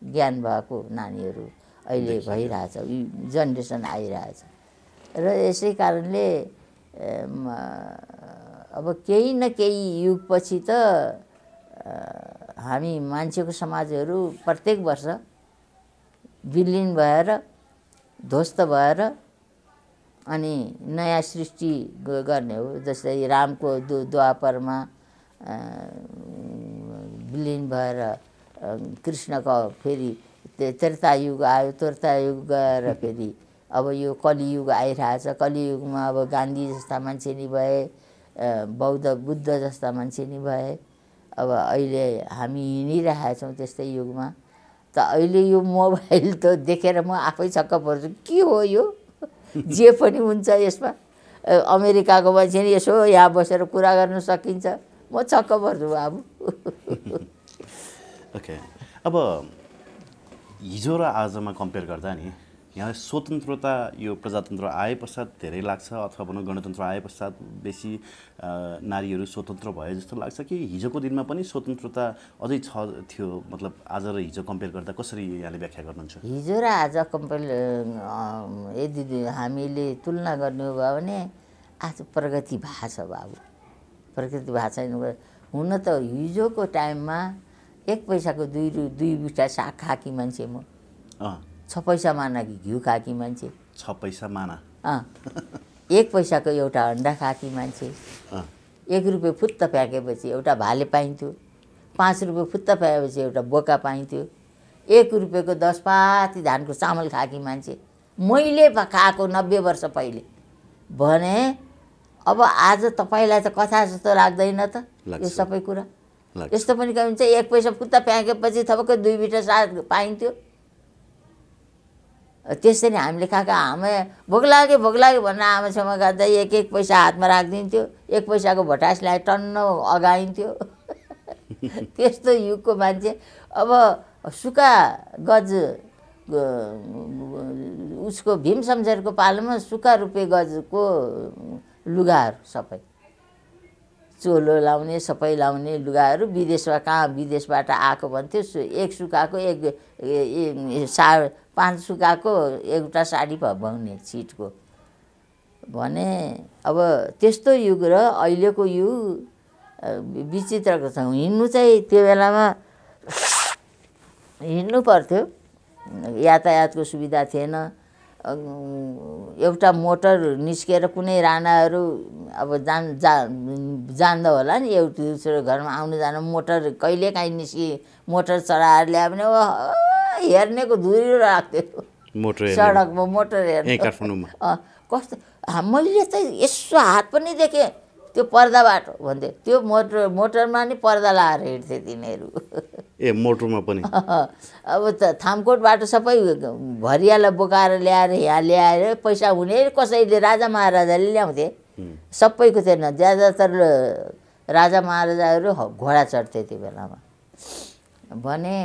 ज्ञान भएको नानीहरू अहिले भइरहेछ जेनेरेसन आइरहेछ र यसै कारणले अब केही न केही युगपछि त हामी मान्छेको समाजहरू प्रत्येक वर्ष विलिन भएर ध्वस्त भएर अनि नयाँ सृष्टि गर्ने हो जस्तै रामको दु दुवापरमा विलिन भएर कृष्णको फेरि त्रेता युग आयो त्रेतायुग गएर फेरि अब यो कलियुग आइरहेछ कलियुगमा अब गान्धी जस्ता मान्छे नि भए बौद्ध बुद्ध जस्ता मान्छे नि भए अब अहिले हामी हिँडिरहेछौँ त्यस्तै युगमा त अहिले यो मोबाइल त देखेर म आफै छक्क पर्छु के हो यो जे पनि हुन्छ यसमा अमेरिकाको मान्छे नि यसो यहाँ बसेर कुरा गर्नु सकिन्छ म छक्क पर्छु अब ओके अब हिजो र आजमा कम्पेयर गर्दा नि यहाँ स्वतन्त्रता यो प्रजातन्त्र आए पश्चात धेरै लाग्छ अथवा भनौँ गणतन्त्र आए पश्चात बेसी नारीहरू स्वतन्त्र भए जस्तो लाग्छ कि हिजोको दिनमा पनि स्वतन्त्रता अझै छ थियो मतलब आज र हिजो कम्पेयर गर्दा कसरी यहाँले व्याख्या गर्नुहुन्छ हिजो र आज कम्पेयर यदि हामीले तुलना गर्ने भयो भने आज प्रगति भएको छ बाबु प्रगति भएको छैन हुन त हिजोको टाइममा एक पैसाको दुई रु दुई बिटा साग खाकी मान्छे म छ पैसा माना कि घिउ खाकी मान्छे छ पैसा माना अँ एक पैसाको एउटा अन्डा खाकी मान्छे एक रुपियाँ फुत्त फ्याँकेपछि एउटा भाले पाइन्थ्यो पाँच रुपियाँ फुत्त फ्याँकेपछि एउटा बोका पाइन्थ्यो एक रुपियाँको दस पाती धानको चामल खाकी मान्छे मैले खाएको नब्बे वर्ष पहिले भने अब आज तपाईँलाई त कथा जस्तो लाग्दैन त यो सबै कुरा यस्तो पनि हुन्छ एक पैसा कुत्ता फ्याँकेपछि थपक्कै दुई बिटा साथ पाइन्थ्यो त्यस्तै नै हामीले खाएको हामी आमा भोक लाग्यो भोक लाग्यो भनेर आमासँग गर्दा एक एक पैसा हातमा राखिदिन्थ्यो एक पैसाको भटासलाई टन्न अगाइन्थ्यो त्यस्तो युगको मान्छे अब सुका गज उसको भीम सम्झेरको पालोमा सुक्खा रुपियाँ गजको लुगाहरू सबै चोलो लाउने सबै लाउने लुगाहरू विदेशमा कहाँ विदेशबाट आएको भन्थ्यो सु एक सुकाको एक सा पाँच सुकाको एउटा साडी भाउने छिटको भने अब त्यस्तो युग र अहिलेको युग विचित्रको छ हिँड्नु चाहिँ त्यो बेलामा हिँड्नु पर्थ्यो यातायातको सुविधा थिएन एउटा मोटर निस्केर कुनै राणाहरू अब जान जा जान्दा होला नि एउटा दुसरो घरमा आउनु जानु मोटर कहिलेकाहीँ निस्के मोटर चढाएर ल्यायो भने हेर्नेको धुरी राख्थ्यो मोटर सडकमा मोटर हेर्ने काठमाडौँमा कस्तो मैले चाहिँ यसो हात पनि देखेँ त्यो पर्दा बाटो भन्थे त्यो मोटर मोटरमा नि पर्दा लाएर हिँड्थे तिनीहरू ए मोटरमा पनि अब त थामकोट बाटो सबै भरियालाई बोकाएर ल्याएर यहाँ ल्याएर पैसा हुने कसैले राजा महाराजाले ल्याउँथे सबैको थिएन ज्यादातर राजा महाराजाहरू घोडा चढ्थे त्यो बेलामा भने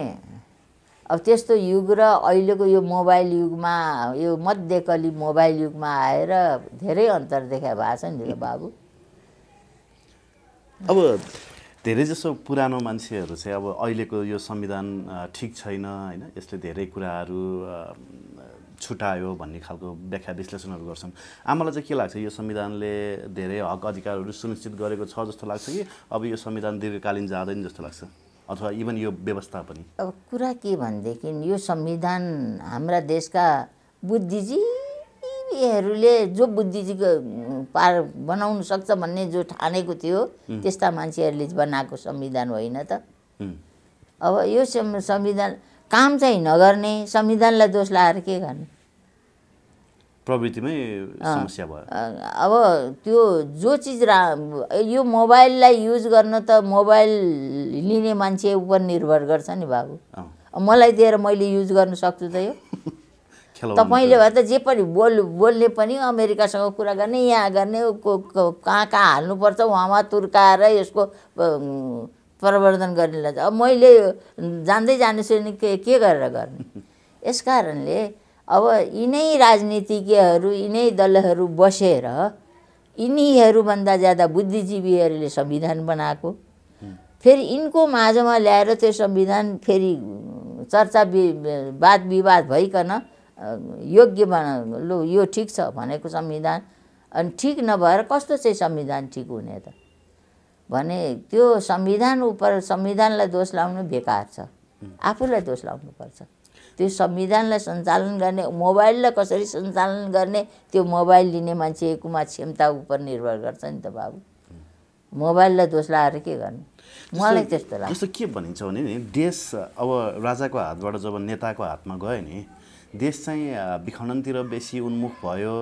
अब त्यस्तो युग र अहिलेको यो मोबाइल युगमा यो मध्यकली मोबाइल युगमा आएर धेरै अन्तर देखा भएको छ नि बाबु अब धेरैजसो पुरानो मान्छेहरू चाहिँ अब अहिलेको यो संविधान ठिक छैन होइन यसले धेरै कुराहरू छुटायो भन्ने खालको व्याख्या विश्लेषणहरू गर्छन् आमालाई चाहिँ के लाग्छ यो संविधानले धेरै हक अधिकारहरू सुनिश्चित गरेको छ जस्तो लाग्छ कि अब यो संविधान दीर्घकालीन जाँदैन जस्तो लाग्छ अथवा इभन यो व्यवस्था पनि अब कुरा के भनेदेखि यो संविधान हाम्रा देशका बुद्धिजी यीहरूले जो बुद्धिजीको पार बनाउनु सक्छ भन्ने जो ठानेको थियो त्यस्ता मान्छेहरूले बनाएको संविधान होइन त अब यो संविधान काम चाहिँ नगर्ने संविधानलाई दोष लाएर के गर्ने प्रविधिमै समस्या भयो अब त्यो जो चिज रा यो मोबाइललाई युज गर्न त मोबाइल लिने मान्छे उप निर्भर गर्छ नि बाबु मलाई दिएर मैले युज गर्न सक्छु त यो तपाईँले भए त जे पनि बोल बोल्ने पनि अमेरिकासँग कुरा गर्ने यहाँ गर्ने कहाँ कहाँ हाल्नुपर्छ उहाँमा तुर्काएर यसको प्रवर्धन गर्ने लाग्छ अब मैले जान्दै जाने छैन के के गरेर गर्ने यस कारणले अब यिनै राजनीतिज्ञहरू यिनै दलहरू बसेर यिनीहरूभन्दा ज्यादा बुद्धिजीवीहरूले संविधान बनाएको फेरि यिनको माझमा ल्याएर त्यो संविधान फेरि चर्चा वाद विवाद भइकन योग्य बना लु यो ठिक छ भनेको संविधान अनि ठिक नभएर कस्तो चाहिँ संविधान ठिक हुने त भने त्यो संविधान उप संविधानलाई दोष लाउनु बेकार छ आफूलाई दोष लाउनुपर्छ त्यो संविधानलाई सञ्चालन गर्ने मोबाइललाई कसरी सञ्चालन गर्ने त्यो मोबाइल लिने मान्छेकोमा क्षमता उप निर्भर गर्छ नि त बाबु मोबाइललाई दोष लाएर के गर्ने मलाई त्यस्तो लाग्छ के भनिन्छ भने नि देश अब राजाको हातबाट जब नेताको हातमा गयो नि देश चाहिँ विखण्डनतिर बेसी उन्मुख भयो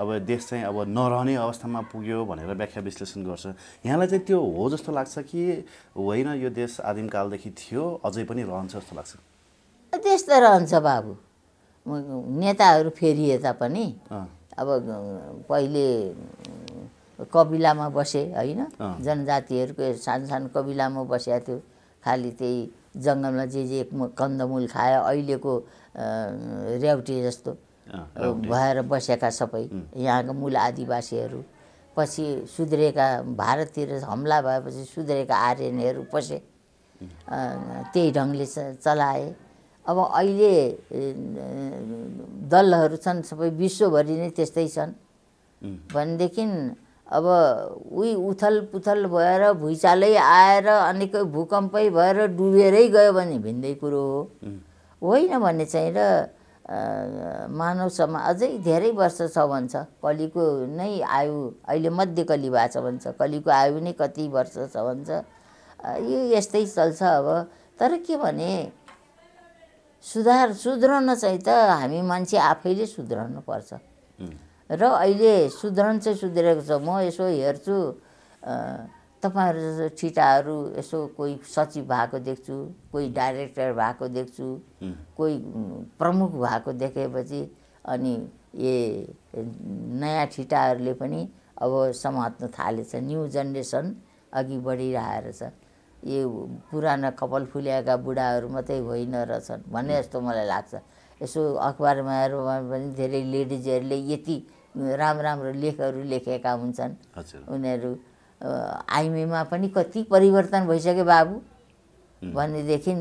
अब देश चाहिँ अब नरहने अवस्थामा पुग्यो भनेर व्याख्या विश्लेषण गर्छ यहाँलाई चाहिँ त्यो हो जस्तो लाग्छ कि होइन यो देश आदिमकालदेखि थियो अझै पनि रहन्छ जस्तो लाग्छ देश त रहन्छ बाबु नेताहरू फेरिए तापनि अब पहिले कबिलामा बसे होइन जनजातिहरूको सानो सानो कबिलामा बसेको थियो खालि त्यही जङ्गलमा जे जे कन्दमूल खायो अहिलेको र्याउटे जस्तो भएर बसेका सबै यहाँको मूल आदिवासीहरू पछि सुध्रेका भारततिर हमला भएपछि सुध्रेका आर्यनहरू पसे त्यही ढङ्गले चलाए अब अहिले दलहरू छन् सबै विश्वभरि नै त्यस्तै छन् भनेदेखि अब उही उथल पुथल भएर भुइँचालै आएर अनेकै भूकम्पै भएर डुबेरै गयो भने भिन्दै कुरो हो होइन भने चाहिँ र मानव समाज अझै धेरै वर्ष छ भन्छ कलिको नै आयु अहिले मध्य कलि भएको भन्छ कलिको आयु नै कति वर्ष छ भन्छ यो यस्तै चल्छ अब तर के भने सुधार सुध्रन चाहिँ त हामी मान्छे आफैले सुध्रनु पर्छ र अहिले सुध्रन चाहिँ सुध्रेको छ म यसो हेर्छु तपाईँहरू जस्तो ठिटाहरू यसो कोही सचिव भएको देख्छु कोही डाइरेक्टर भएको देख्छु कोही प्रमुख भएको देखेपछि अनि ए नयाँ ठिटाहरूले पनि अब समात्न थालेछ न्यु जेनेरेसन अघि बढिरहेको छ यो पुराना कपाल फुल्याएका बुढाहरू मात्रै होइन रहेछन् भन्ने जस्तो मलाई लाग्छ यसो अखबारमा पनि धेरै लेडिजहरूले यति राम्रो राम्रो लेखहरू लेखेका हुन्छन् उनीहरू आइमेमा पनि कति परिवर्तन भइसक्यो बाबु भनेदेखि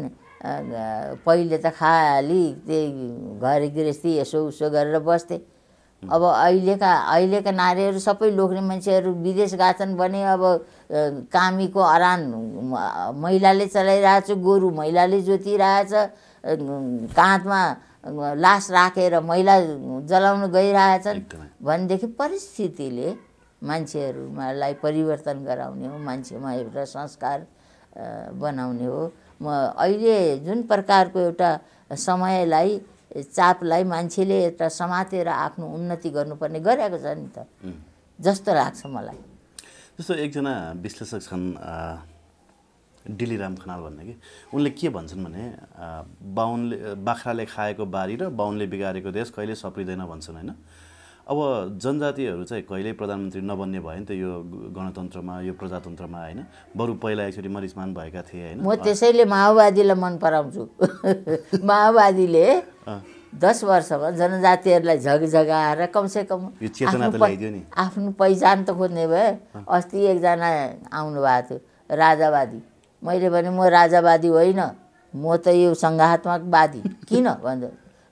पहिले त खालि त्यही घर गृहस्थी यसो उसो गरेर बस्थे अब अहिलेका अहिलेका नारीहरू सबै लोग्ने मान्छेहरू विदेश गएको छन् भने अब कामीको अरान महिलाले चलाइरहेछ गोरु महिलाले जोतिरहेछ काँधमा लास राखेर महिला जलाउन गइरहेछन् भनेदेखि परिस्थितिले मान्छेहरूमालाई परिवर्तन गराउने हो मान्छेमा एउटा संस्कार बनाउने हो म अहिले जुन प्रकारको एउटा समयलाई चापलाई मान्छेले एउटा समातेर आफ्नो उन्नति गर्नुपर्ने गरेको छ नि त जस्तो लाग्छ मलाई जस्तो एकजना विश्लेषक छन् डिलिराम खनाल भन्ने कि उनले के भन्छन् भने बाहुनले बाख्राले खाएको बारी र बाहुनले बिगारेको देश कहिले सप्रिँदैन भन्छन् होइन अब जनजातिहरू चाहिँ कहिल्यै प्रधानमन्त्री नबन्ने भयो नि त यो गणतन्त्रमा यो प्रजातन्त्रमा होइन बरु पहिला एकचोटि मरिसमान भएका थिए होइन म त्यसैले माओवादीलाई मन पराउँछु माओवादीले दस वर्षमा जनजातिहरूलाई झगझगाएर कमसेकम आफ्नो पहिचान त खोज्ने भयो अस्ति एकजना आउनुभएको थियो राजावादी मैले भने म राजावादी होइन म त यो सङ्घात्मकवादी किन भन्दा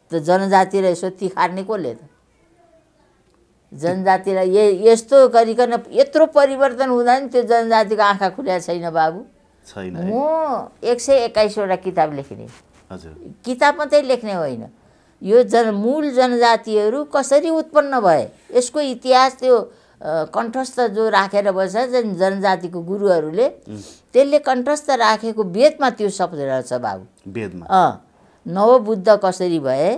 त जनजाति र यसो तिखार्ने कसले त जनजातिलाई ए यस्तो गरिकन यत्रो परिवर्तन हुँदा नि त्यो जनजातिको आँखा खुल्या छैन बाबु छैन म एक सय एक्काइसवटा किताब लेख्ने किताब मात्रै लेख्ने होइन यो जन मूल जनजातिहरू कसरी उत्पन्न भए यसको इतिहास त्यो कण्ठस्थ जो राखेर बस्छ जन जनजातिको गुरुहरूले त्यसले कण्ठस्थ राखेको वेदमा त्यो शब्द रहेछ बाबु वेदमा अँ नवबुद्ध कसरी भए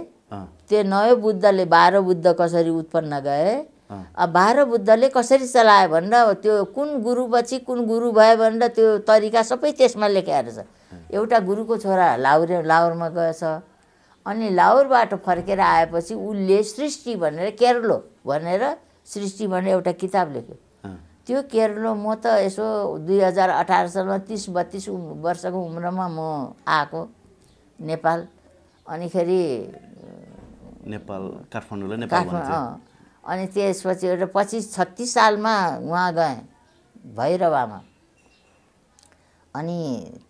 त्यो नय बुद्धले बाह्र बुद्ध कसरी उत्पन्न गए अब बाह्र बुद्धले कसरी चलायो भनेर त्यो कुन गुरुपछि कुन गुरु भयो भनेर त्यो तरिका सबै त्यसमा लेखाएर छ एउटा गुरुको छोरा लाउरे लाहोरमा गएछ अनि लाहोरबाट फर्केर आएपछि उसले सृष्टि भनेर केरलो भनेर सृष्टि भनेर एउटा किताब लेख्यो त्यो केरलो म त यसो दुई हजार अठार सालमा तिस बत्तिस वर्षको उम्रमा म आएको नेपाल अनिखेरि नेपाल काठमाडौँलाई नेपाल अनि त्यसपछि एउटा पच्चिस छत्तिस सालमा उहाँ गएँ भैरवामा अनि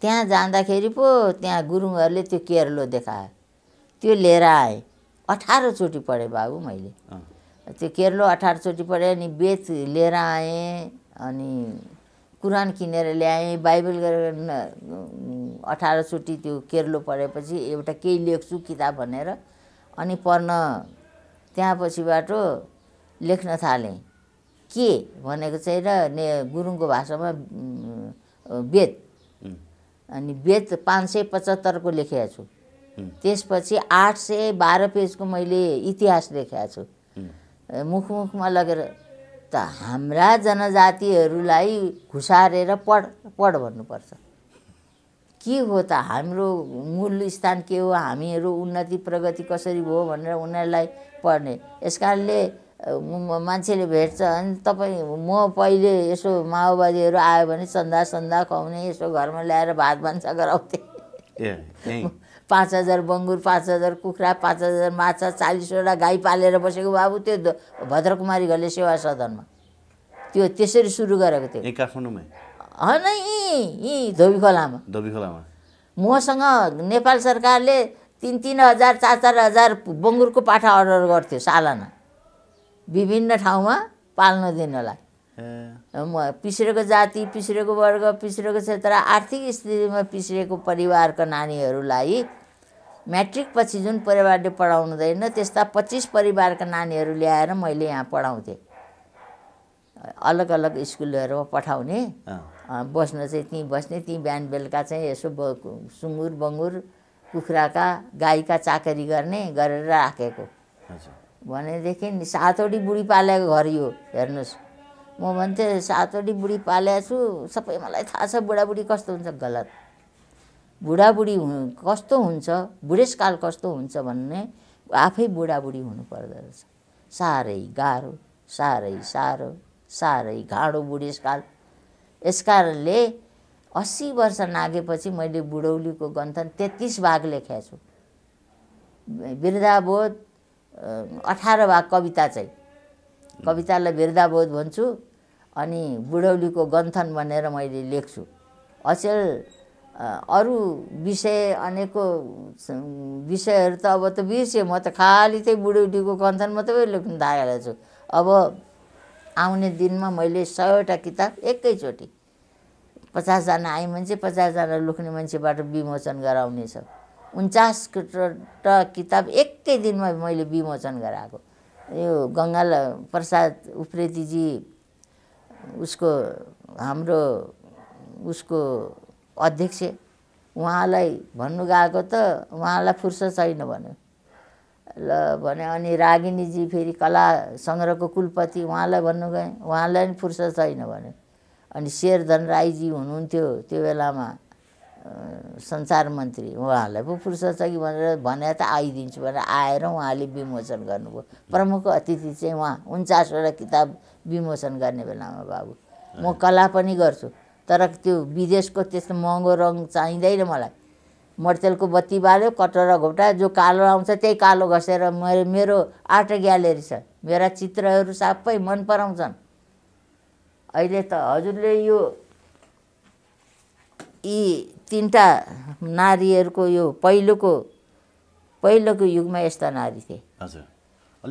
त्यहाँ जाँदाखेरि पो त्यहाँ गुरुङहरूले त्यो केरलो देखाए त्यो लिएर आएँ अठारचोटि पढेँ बाबु मैले त्यो केरलो अठारचोटि पढेँ अनि बेच लिएर आएँ अनि कुरान किनेर ल्याएँ बाइबल गरेर अठारचोटि त्यो केरलो पढेपछि एउटा केही लेख्छु किताब भनेर अनि पढ्न त्यहाँ बाटो लेख्न थालेँ के भनेको चाहिँ र ने गुरुङको भाषामा वेद अनि वेद पाँच सय पचहत्तरको लेखेको छु त्यसपछि आठ सय बाह्र पेजको मैले इतिहास लेखेको छु मुख लगेर त हाम्रा जनजातिहरूलाई घुसारेर पढ पढ भन्नुपर्छ के हो त हाम्रो मूल स्थान के हो हामीहरू उन्नति प्रगति कसरी भयो भनेर उनीहरूलाई पढ्ने यस कारणले मान्छेले भेट्छ अनि तपाईँ म पहिले यसो माओवादीहरू आयो भने सन्दा सन्दा खुवाउने यसो घरमा ल्याएर भात भान्सा गराउँथे पाँच हजार बङ्गुर पाँच हजार कुखुरा पाँच हजार माछा चालिसवटा गाई पालेर बसेको बाबु त्यो भद्रकुमारी घरले सेवा सदनमा त्यो त्यसरी सुरु गरेको थियो काठमाडौँमा होइन यी यी धोबी खोलामा धोबी खोलामा मसँग नेपाल सरकारले तिन तिन हजार चार चार हजार बङ्गुरको पाठा अर्डर गर्थ्यो सालाना विभिन्न ठाउँमा पाल्न दिनलाई म पिछडेको जाति पिछडेको वर्ग पिछडेको क्षेत्र आर्थिक स्थितिमा पिछडेको परिवारका नानीहरूलाई म्याट्रिक पछि जुन परिवारले पढाउँदैन त्यस्ता पच्चिस परिवारका नानीहरू ल्याएर मैले यहाँ पढाउँथेँ अलग अलग स्कुलहरूमा पठाउने बस्न चाहिँ त्यहीँ बस्ने त्यहीँ बिहान बेलुका चाहिँ यसो ब सुँगुर बङ्गुर कुखुराका गाईका चाकरी गर्ने गरेर राखेको भनेदेखि सातवटी बुढी पालेको घर यो हेर्नुहोस् म भन्थेँ सातवटी बुढी पालेको छु सबै मलाई थाहा छ बुढाबुढी कस्तो हुन्छ गलत बुढाबुढी हुनु कस्तो हुन्छ बुढेसकाल कस्तो हुन्छ भन्ने आफै बुढाबुढी हुनुपर्दो रहेछ साह्रै गाह्रो साह्रै साह्रो साह्रै घाँडो बुढेसकाल यसकारणले अस्सी वर्ष नागेपछि मैले बुढौलीको गन्थन तेत्तिस भाग लेखेको छु वृद्धाबोध अठार भाग कविता चाहिँ कवितालाई वृद्धाबोध भन्छु अनि बुढौलीको गन्थन भनेर मैले लेख्छु अचेल अरू विषय अनेको विषयहरू त अब त बिर्सेँ म त खालि चाहिँ बुढौलीको गन्थन मात्रै लेख्नु थालेको छु अब आउने दिनमा मैले सयवटा किताब एकैचोटि पचासजना आयो मान्छे पचासजना लुक्ने मान्छेबाट विमोचन गराउनेछ उन्चास किताब एकै दिनमा मैले विमोचन गराएको यो गङ्गाल प्रसाद उप्रेतीजी उसको हाम्रो उसको अध्यक्ष उहाँलाई भन्नु गएको त उहाँलाई फुर्सद छैन भन्यो ल भने अनि रागिनीजी फेरि कला सङ्ग्रहको कुलपति उहाँलाई भन्नु गएँ उहाँलाई पनि फुर्सद छैन भने अनि शेरधन राईजी हुनुहुन्थ्यो त्यो बेलामा संसार मन्त्री उहाँहरूलाई पो फुर्सद छ कि भनेर भने त आइदिन्छु भनेर आएर उहाँले विमोचन गर्नुभयो प्रमुख अतिथि चाहिँ उहाँ उन्चासवटा किताब विमोचन गर्ने बेलामा बाबु म कला पनि गर्छु तर त्यो विदेशको त्यस्तो महँगो रङ चाहिँदैन मलाई मर्चेलको बत्ती बाल्यो कटरा घोप्टा जो कालो आउँछ त्यही कालो घसेर मेरो मेरो आर्ट ग्यालेरी छ मेरा चित्रहरू सबै मन पराउँछन् अहिले त हजुरले यो यी तिनवटा नारीहरूको यो पहिलोको पहिलोको युगमा यस्ता नारी थिए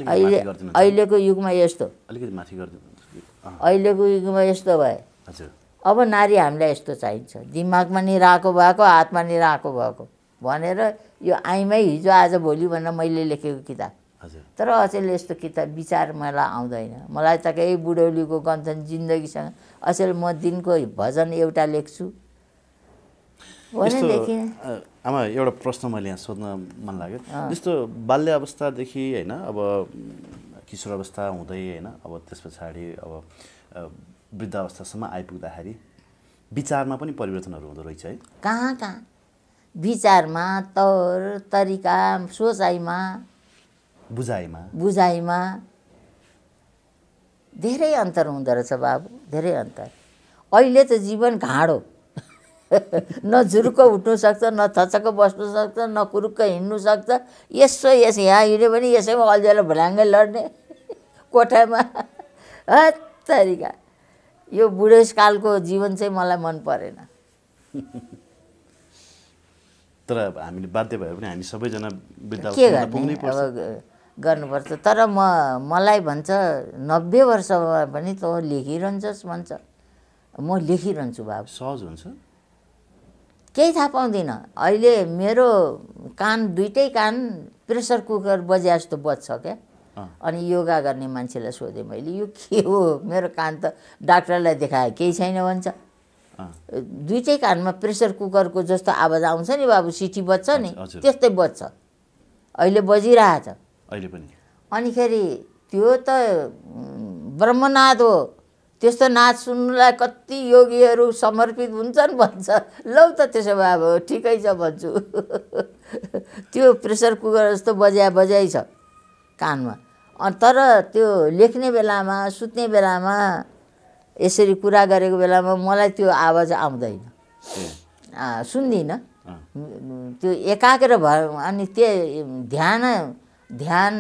अहिले अहिलेको युगमा यस्तो अहिलेको युगमा यस्तो भए अब नारी हामीलाई यस्तो चाहिन्छ दिमागमा निराएको भएको हातमा निराएको भएको भनेर यो आइमै हिजो आज भोलि भनेर मैले लेखेको किताब तर अचेल यस्तो किताब विचार मलाई आउँदैन मलाई त केही बुढौलीको गन्थन जिन्दगीसँग अचेल म दिनको भजन एउटा लेख्छु आमा एउटा प्रश्न मैले यहाँ सोध्न मन लाग्यो जस्तो बाल्य अवस्थादेखि होइन अब किशोर अवस्था हुँदै होइन अब त्यस पछाडि अब वृद्ध अवस्थासम्म आइपुग्दाखेरि विचारमा पनि परिवर्तनहरू हुँदो रहेछ है कहाँ कहाँ विचारमा तौर तरिका सोचाइमा बुझाइमा बुझाइमा धेरै अन्तर हुँदो रहेछ बाबु धेरै अन्तर अहिले त जीवन घाँडो न झुरुक्क उठ्नु सक्छ न थचक्क बस्नु सक्छ न कुरुक्क हिँड्नु सक्छ यसो यस यहाँ हिँड्यो भने यसैमा अल्झेर भुलाङ्गै लड्ने कोठामा हत तरिका यो बुढेसकालको जीवन चाहिँ मलाई मन परेन तर हामीले बाध्य भए पनि हामी सबैजना के गर्ने अब गर्नुपर्छ तर म मलाई भन्छ नब्बे वर्षमा पनि तँ लेखिरहन्छस् भन्छ म लेखिरहन्छु बाबु सहज हुन्छ केही थाहा पाउँदिनँ अहिले मेरो कान दुइटै कान प्रेसर कुकर बजे जस्तो बज्छ क्या अनि योगा गर्ने मान्छेलाई सोधेँ मैले यो के हो मेरो कान त डाक्टरलाई देखाए केही छैन भन्छ दुइटै कानमा प्रेसर कुकरको जस्तो आवाज आउँछ नि बाबु सिटी बज्छ नि त्यस्तै बज्छ अहिले बजिरहेछ अहिले पनि अनिखेरि त्यो त ब्रह्मनाद हो त्यस्तो नाच सुन्नुलाई कति योगीहरू समर्पित हुन्छन् भन्छ लौ त त्यसो भए अब ठिकै छ भन्छु त्यो प्रेसर कुकर जस्तो बज्या बज्याइ छ कानमा अनि तर त्यो लेख्ने बेलामा सुत्ने बेलामा यसरी कुरा गरेको बेलामा मलाई त्यो आवाज आउँदैन सुन्दिनँ त्यो एकाग्र भयो अनि त्यो ध्यान ध्यान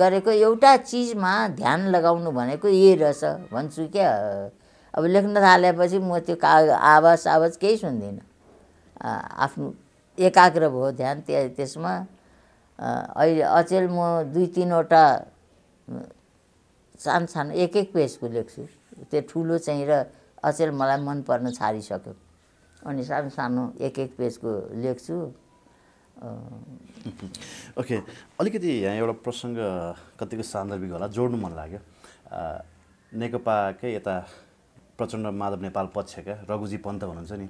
गरेको एउटा चिजमा ध्यान लगाउनु भनेको यही रहेछ भन्छु क्या अब लेख्न थालेपछि म त्यो का आवाज आवाज केही सुन्दिनँ आफ्नो एकाग्र भयो ध्यान त्यहाँ त्यसमा अहिले अचेल म दुई तिनवटा सानो सानो एक एक पेजको लेख्छु त्यो ठुलो चाहिँ र अचेल मलाई मन पर्न छाडिसक्यो अनि सानो सानो एक एक पेजको लेख्छु ओके अलिकति यहाँ एउटा प्रसङ्ग कतिको सान्दर्भिक होला जोड्नु मन लाग्यो नेकपाकै यता प्रचण्ड माधव नेपाल पक्षका रघुजी पन्त हुनुहुन्छ नि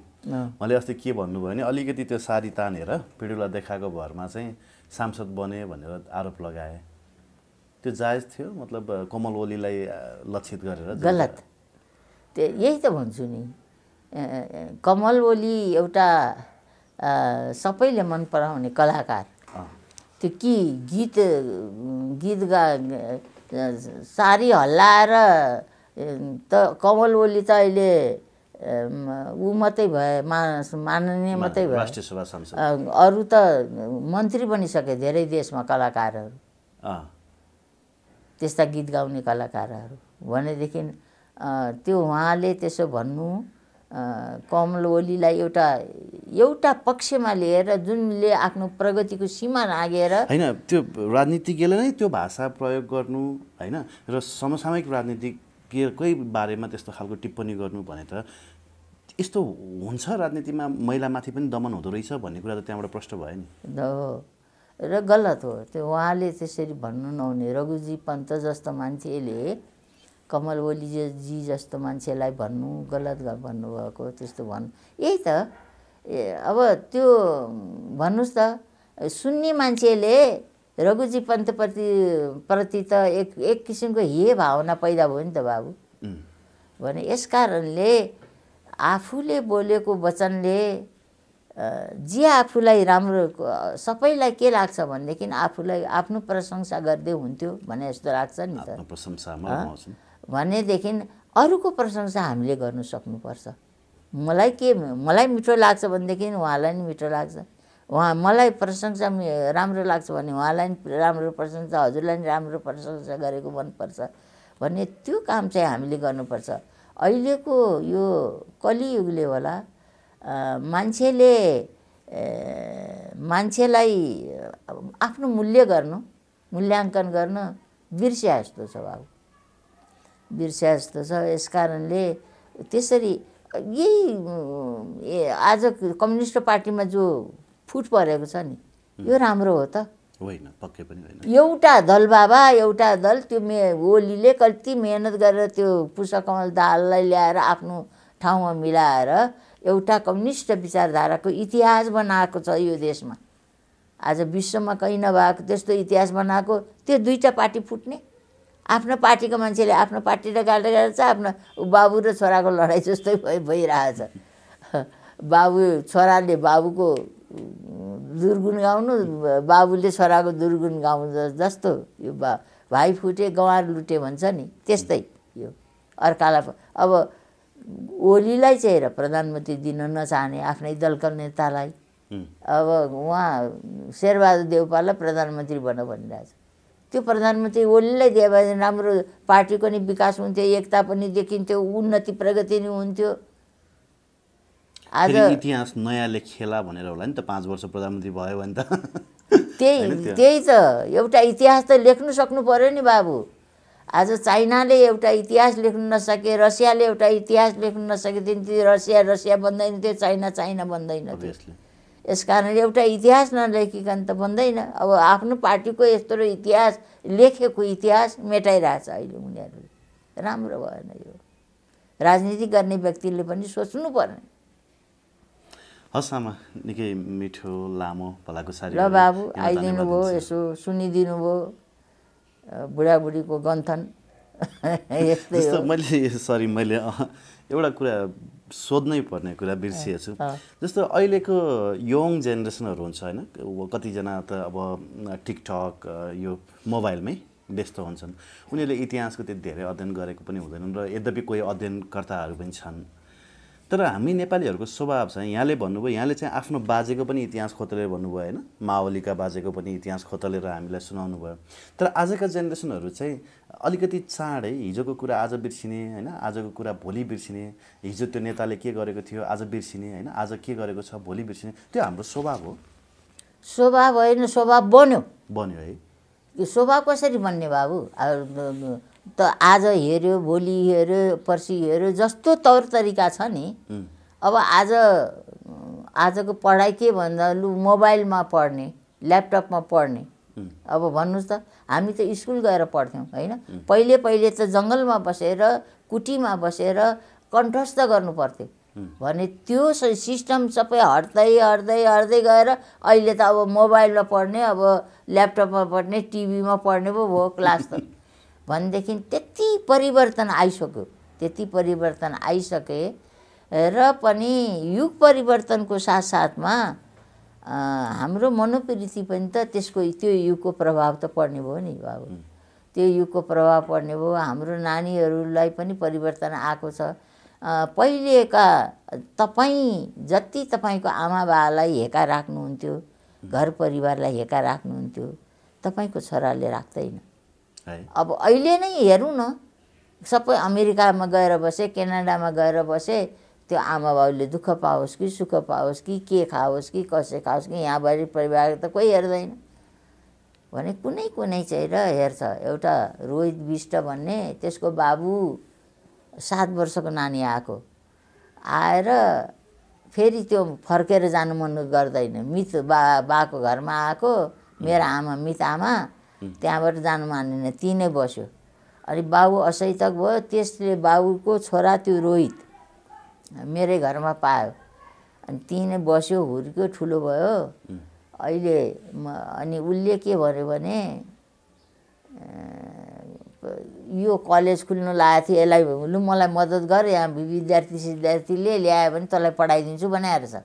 उहाँले अस्ति के भन्नुभयो भने अलिकति त्यो सारी तानेर पिँढीलाई देखाएको भरमा चाहिँ सांसद बने भनेर आरोप लगाए त्यो जायज थियो मतलब कमल ओलीलाई लक्षित गरेर गलत त्यो यही त भन्छु नि कमल ओली एउटा सबैले मन पराउने कलाकार त्यो कि गीत गीत गा सारी हल्लाएर त कमल ओली त अहिले ऊ मात्रै भए माननीय मात्रै भए अरू त मन्त्री बनिसके धेरै देशमा कलाकारहरू त्यस्ता गीत गाउने कलाकारहरू भनेदेखि त्यो उहाँले त्यसो भन्नु कमल ओलीलाई एउटा एउटा पक्षमा लिएर जुनले आफ्नो प्रगतिको सीमा नागेर होइन त्यो राजनीतिज्ञले नै त्यो भाषा प्रयोग गर्नु होइन र समसामयिक राजनीतिक के बारेमा त्यस्तो खालको टिप्पणी गर्नु भने त यस्तो हुन्छ राजनीतिमा महिलामाथि पनि दमन हुँदो रहेछ भन्ने कुरा त त्यहाँबाट प्रष्ट भयो नि र गलत हो त्यो उहाँले त्यसरी भन्नु नहुने रघुजी पन्त जस्तो मान्छेले कमल ओलीजी जस्तो मान्छेलाई भन्नु गलत भन्नुभएको त्यस्तो भन्नु यही त अब त्यो भन्नुहोस् त सुन्ने मान्छेले रघुजी पन्तप्रति प्रति त एक एक किसिमको हे भावना पैदा भयो नि त बाबु भने यस कारणले आफूले बोलेको वचनले जे आफूलाई राम्रो सबैलाई के लाग्छ भनेदेखि आफूलाई आफ्नो प्रशंसा गर्दै हुन्थ्यो भने जस्तो लाग्छ नि त भनेदेखि अरूको प्रशंसा हामीले गर्नु सक्नुपर्छ मलाई के मलाई मिठो लाग्छ भनेदेखि उहाँलाई नि मिठो लाग्छ उहाँ मलाई प्रशंसा राम्रो लाग्छ भने उहाँलाई पनि राम्रो प्रशंसा हजुरलाई पनि राम्रो प्रशंसा गरेको मनपर्छ भन्ने त्यो काम चाहिँ हामीले गर्नुपर्छ अहिलेको यो कलियुगले होला मान्छेले मान्छेलाई आफ्नो मूल्य गर्नु मूल्याङ्कन गर्न बिर्स्या जस्तो छ अब बिर्स्या जस्तो छ यस कारणले त्यसरी यही आज कम्युनिस्ट पार्टीमा जो फुट परेको छ नि यो राम्रो हो त होइन पक्कै पनि होइन एउटा दल बाबा एउटा दल त्यो मे होलीले कति मेहनत गरेर त्यो पुष्पकमल दाललाई ल्याएर आफ्नो ठाउँमा मिलाएर एउटा कम्युनिस्ट विचारधाराको इतिहास बनाएको छ यो देशमा आज विश्वमा कहीँ नभएको त्यस्तो इतिहास बनाएको त्यो दुईवटा पार्टी फुट्ने आफ्नो पार्टीको मान्छेले आफ्नो पार्टीले गाडेर गाडेर चाहिँ आफ्नो बाबु र छोराको लडाइँ जस्तै भइ भइरहेछ बाबु छोराले बाबुको दुर्गुन गाउनु बाबुले छोराको दुर्गुन गाउनु जस्तो यो बा भाइ फुटे गवार लुटे भन्छ नि त्यस्तै यो अर्कालाई अब ओलीलाई चाहिँ हेर प्रधानमन्त्री दिन नचाहने आफ्नै दलका नेतालाई अब उहाँ शेरबहादुर देवपाललाई प्रधानमन्त्री बन भनिरहेछ त्यो प्रधानमन्त्री ओलीलाई दियो भने राम्रो पार्टीको नि विकास हुन्थ्यो एकता पनि देखिन्थ्यो उन्नति प्रगति नि हुन्थ्यो आज इतिहास नयाँले खेला भनेर होला नि त पाँच वर्ष प्रधानमन्त्री भयो भने त त्यही त्यही त एउटा इतिहास त लेख्नु सक्नु पऱ्यो नि बाबु आज चाइनाले एउटा इतिहास लेख्नु नसके रसियाले एउटा इतिहास लेख्नु नसके त्यो रसिया रसिया बन्दैन थियो चाइना चाइना बन्दैन थियो यस कारण एउटा इतिहास नलेखिकन त बन्दैन अब आफ्नो पार्टीको यस्तो इतिहास लेखेको इतिहास मेटाइरहेछ अहिले उनीहरूले राम्रो भएन यो राजनीति गर्ने व्यक्तिले पनि सोच्नु पर्ने हस् आमा निकै मिठो लामो भलाको सारी ल बाबु आइदिनु भयो यसो सुनिदिनु भयो बुढाबुढीको गन्थन यस्तो मैले सरी मैले एउटा कुरा सोध्नै पर्ने कुरा बिर्सिएछु जस्तो अहिलेको यङ जेनेरेसनहरू हुन्छ होइन कतिजना त अब टिकटक यो मोबाइलमै व्यस्त हुन्छन् उनीहरूले इतिहासको त्यति धेरै अध्ययन गरेको पनि हुँदैनन् र यद्यपि कोही अध्ययनकर्ताहरू पनि छन् तर हामी नेपालीहरूको स्वभाव चाहिँ यहाँले भन्नुभयो यहाँले चाहिँ आफ्नो बाजेको पनि इतिहास खोतलेर भन्नुभयो होइन माओलीका बाजेको पनि इतिहास खोतलेर हामीलाई सुनाउनु भयो तर आजका जेनेरेसनहरू चाहिँ अलिकति चाँडै हिजोको कुरा आज बिर्सिने होइन आजको कुरा भोलि बिर्सिने हिजो त्यो नेताले के गरेको थियो आज बिर्सिने होइन आज के गरेको छ भोलि बिर्सिने त्यो हाम्रो स्वभाव हो स्वभाव होइन स्वभाव बन्यो बन्यो है यो स्वभाव कसरी बन्ने बाबु त आज हेऱ्यो भोलि हेऱ्यो पर्सि हेऱ्यो जस्तो तौर तरिका छ नि अब आज आजको पढाइ के भन्दा लु मोबाइलमा पढ्ने ल्यापटपमा पढ्ने अब भन्नुहोस् त हामी त स्कुल गएर पढ्थ्यौँ होइन पहिले पहिले त जङ्गलमा बसेर कुटीमा बसेर कण्ठस्थ गर्नु पर्थ्यो भने त्यो सिस्टम सबै हट्दै हट्दै हट्दै गएर अहिले त अब मोबाइलमा पढ्ने अब ल्यापटपमा पढ्ने टिभीमा पढ्ने पो भयो क्लास त भनेदेखि त्यति परिवर्तन आइसक्यो त्यति परिवर्तन आइसके र पनि युग परिवर्तनको साथसाथमा हाम्रो मनोवृत्ति पनि त त्यसको त्यो युगको प्रभाव त पर्ने भयो नि बाबु त्यो युगको प्रभाव पर्ने भयो हाम्रो नानीहरूलाई पनि परिवर्तन आएको छ पहिलेका तपाईँ जति तपाईँको आमा हेका राख्नुहुन्थ्यो घर परिवारलाई हेका राख्नुहुन्थ्यो तपाईँको छोराले राख्दैन अब अहिले नै हेरौँ न सबै अमेरिकामा गएर बसे क्यानाडामा गएर बसे त्यो आमा बाउले दुःख पाओस् कि सुख पाओस् कि के खाओस् कि कसै खाओस् कि यहाँभरि परिवार त कोही हेर्दैन भने कुनै कुनै चाहिँ र हेर्छ एउटा रोहित विष्ट भन्ने त्यसको बाबु सात वर्षको नानी आएको आएर फेरि त्यो फर्केर जानु मन गर्दैन मित बा बाको घरमा आएको मेरो आमा मित आमा त्यहाँबाट जानु मानेन तिनै बस्यो अनि बाबु असैतक भयो त्यसले बाबुको छोरा त्यो रोहित मेरै घरमा पायो अनि तिनै बस्यो हुर्क्यो ठुलो भयो अहिले अनि उसले के भन्यो भने यो कलेज खुल्नु लागेको थियो यसलाई लु मलाई मद्दत गर यहाँ विद्यार्थी सिद्धार्थीले ल्यायो भने तँलाई पढाइदिन्छु बनाएर छ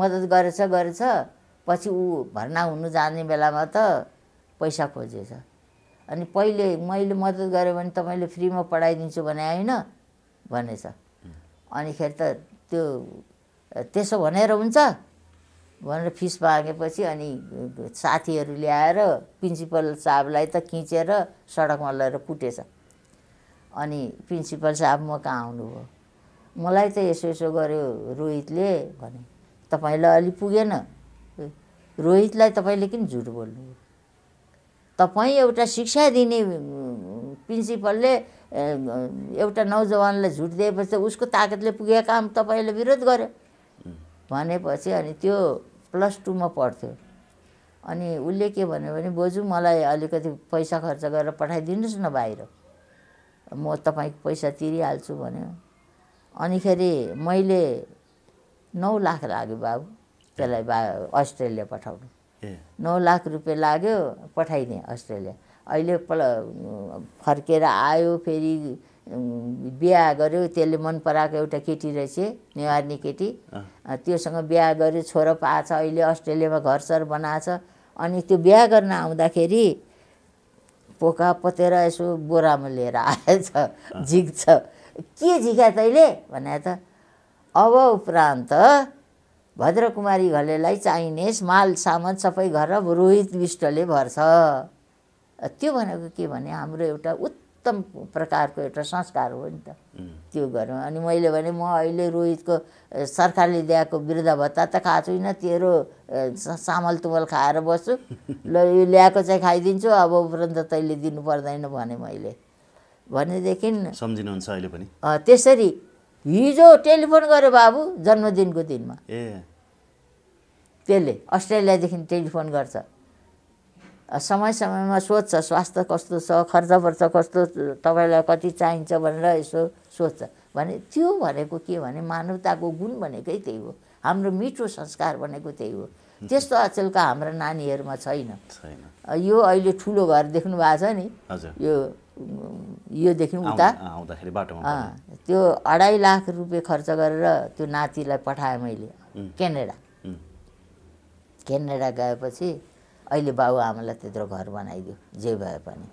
मद्दत गरेछ गरेछ पछि ऊ भर्ना हुनु जाने बेलामा त पैसा खोजेछ अनि पहिले मैले मद्दत गरेँ भने तपाईँले फ्रीमा पढाइदिन्छु भने होइन भनेछ अनिखेरि त त्यो त्यसो भनेर हुन्छ भनेर फिस मागेपछि अनि साथीहरू ल्याएर प्रिन्सिपल साहबलाई त खिचेर सडकमा लगेर कुटेछ अनि प्रिन्सिपल साहब म कहाँ आउनुभयो मलाई त यसो यसो गर्यो रोहितले भने तपाईँलाई अलि पुगेन रोहितलाई तपाईँले किन झुट बोल्नुभयो तपाईँ एउटा शिक्षा दिने प्रिन्सिपलले एउटा नौजवानलाई झुट दिएपछि उसको ताकतले पुगेको काम तपाईँले विरोध गर्यो भनेपछि अनि त्यो प्लस टूमा पढ्थ्यो अनि उसले के भन्यो भने बोजू मलाई अलिकति पैसा खर्च गरेर पठाइदिनुहोस् न बाहिर म तपाईँको पैसा तिरिहाल्छु भन्यो अनिखेरि मैले नौ लाख लाग्यो बाबु त्यसलाई बा अस्ट्रेलिया पठाउनु नौ लाख रुपियाँ लाग्यो पठाइदिएँ अस्ट्रेलिया अहिले पल फर्केर आयो फेरि बिहा गऱ्यो त्यसले मन पराएको एउटा केटी रहेछ नेवारनी केटी त्योसँग बिहा गऱ्यो छोरा पाएछ अहिले अस्ट्रेलियामा घर सर बनाएछ अनि त्यो बिहा गर्न आउँदाखेरि पोका पतेर यसो बोरामा लिएर आएछ झिक्छ के झिका तैँले भने त अब उपरान्त भद्रकुमारी घलेलाई चाहिने माल सामान सबै गरेर रोहित विष्टले भर्छ त्यो भनेको के भने हाम्रो एउटा उत्तम प्रकारको एउटा संस्कार हो नि त त्यो गऱ्यौँ अनि मैले भने म अहिले रोहितको सरकारले दिएको वृद्ध भत्ता त खाएको छुइनँ तेरो चामल तुमल खाएर बस्छु ल यो ल्याएको चाहिँ खाइदिन्छु अब उपरान्त तैँले दिनु पर्दैन भने मैले भनेदेखि सम्झिनुहुन्छ अहिले पनि त्यसरी हिजो टेलिफोन गऱ्यो बाबु जन्मदिनको दिनमा ए त्यसले अस्ट्रेलियादेखि टेलिफोन गर्छ समय समयमा सोध्छ स्वास्थ्य कस्तो छ खर्च वर्च कस्तो तपाईँलाई कति चाहिन्छ भनेर यसो सोध्छ भने त्यो भनेको के भने मानवताको गुण भनेकै त्यही हो हाम्रो मिठो संस्कार भनेको त्यही हो त्यस्तो अचेलका हाम्रा नानीहरूमा छैन यो अहिले ठुलो घर देख्नु भएको छ नि यो योदेखि उता त्यो अढाई लाख रुपियाँ खर्च गरेर त्यो नातिलाई पठाएँ मैले क्यानाडा क्यानाडा गएपछि अहिले बाबु आमालाई त्यत्रो घर बनाइदियो जे भए पनि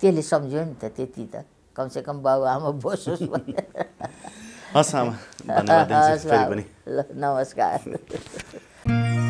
त्यसले सम्झ्यो नि त त्यति त कमसेकम बाबु बाबुआमा बसोस् हस् नमस्कार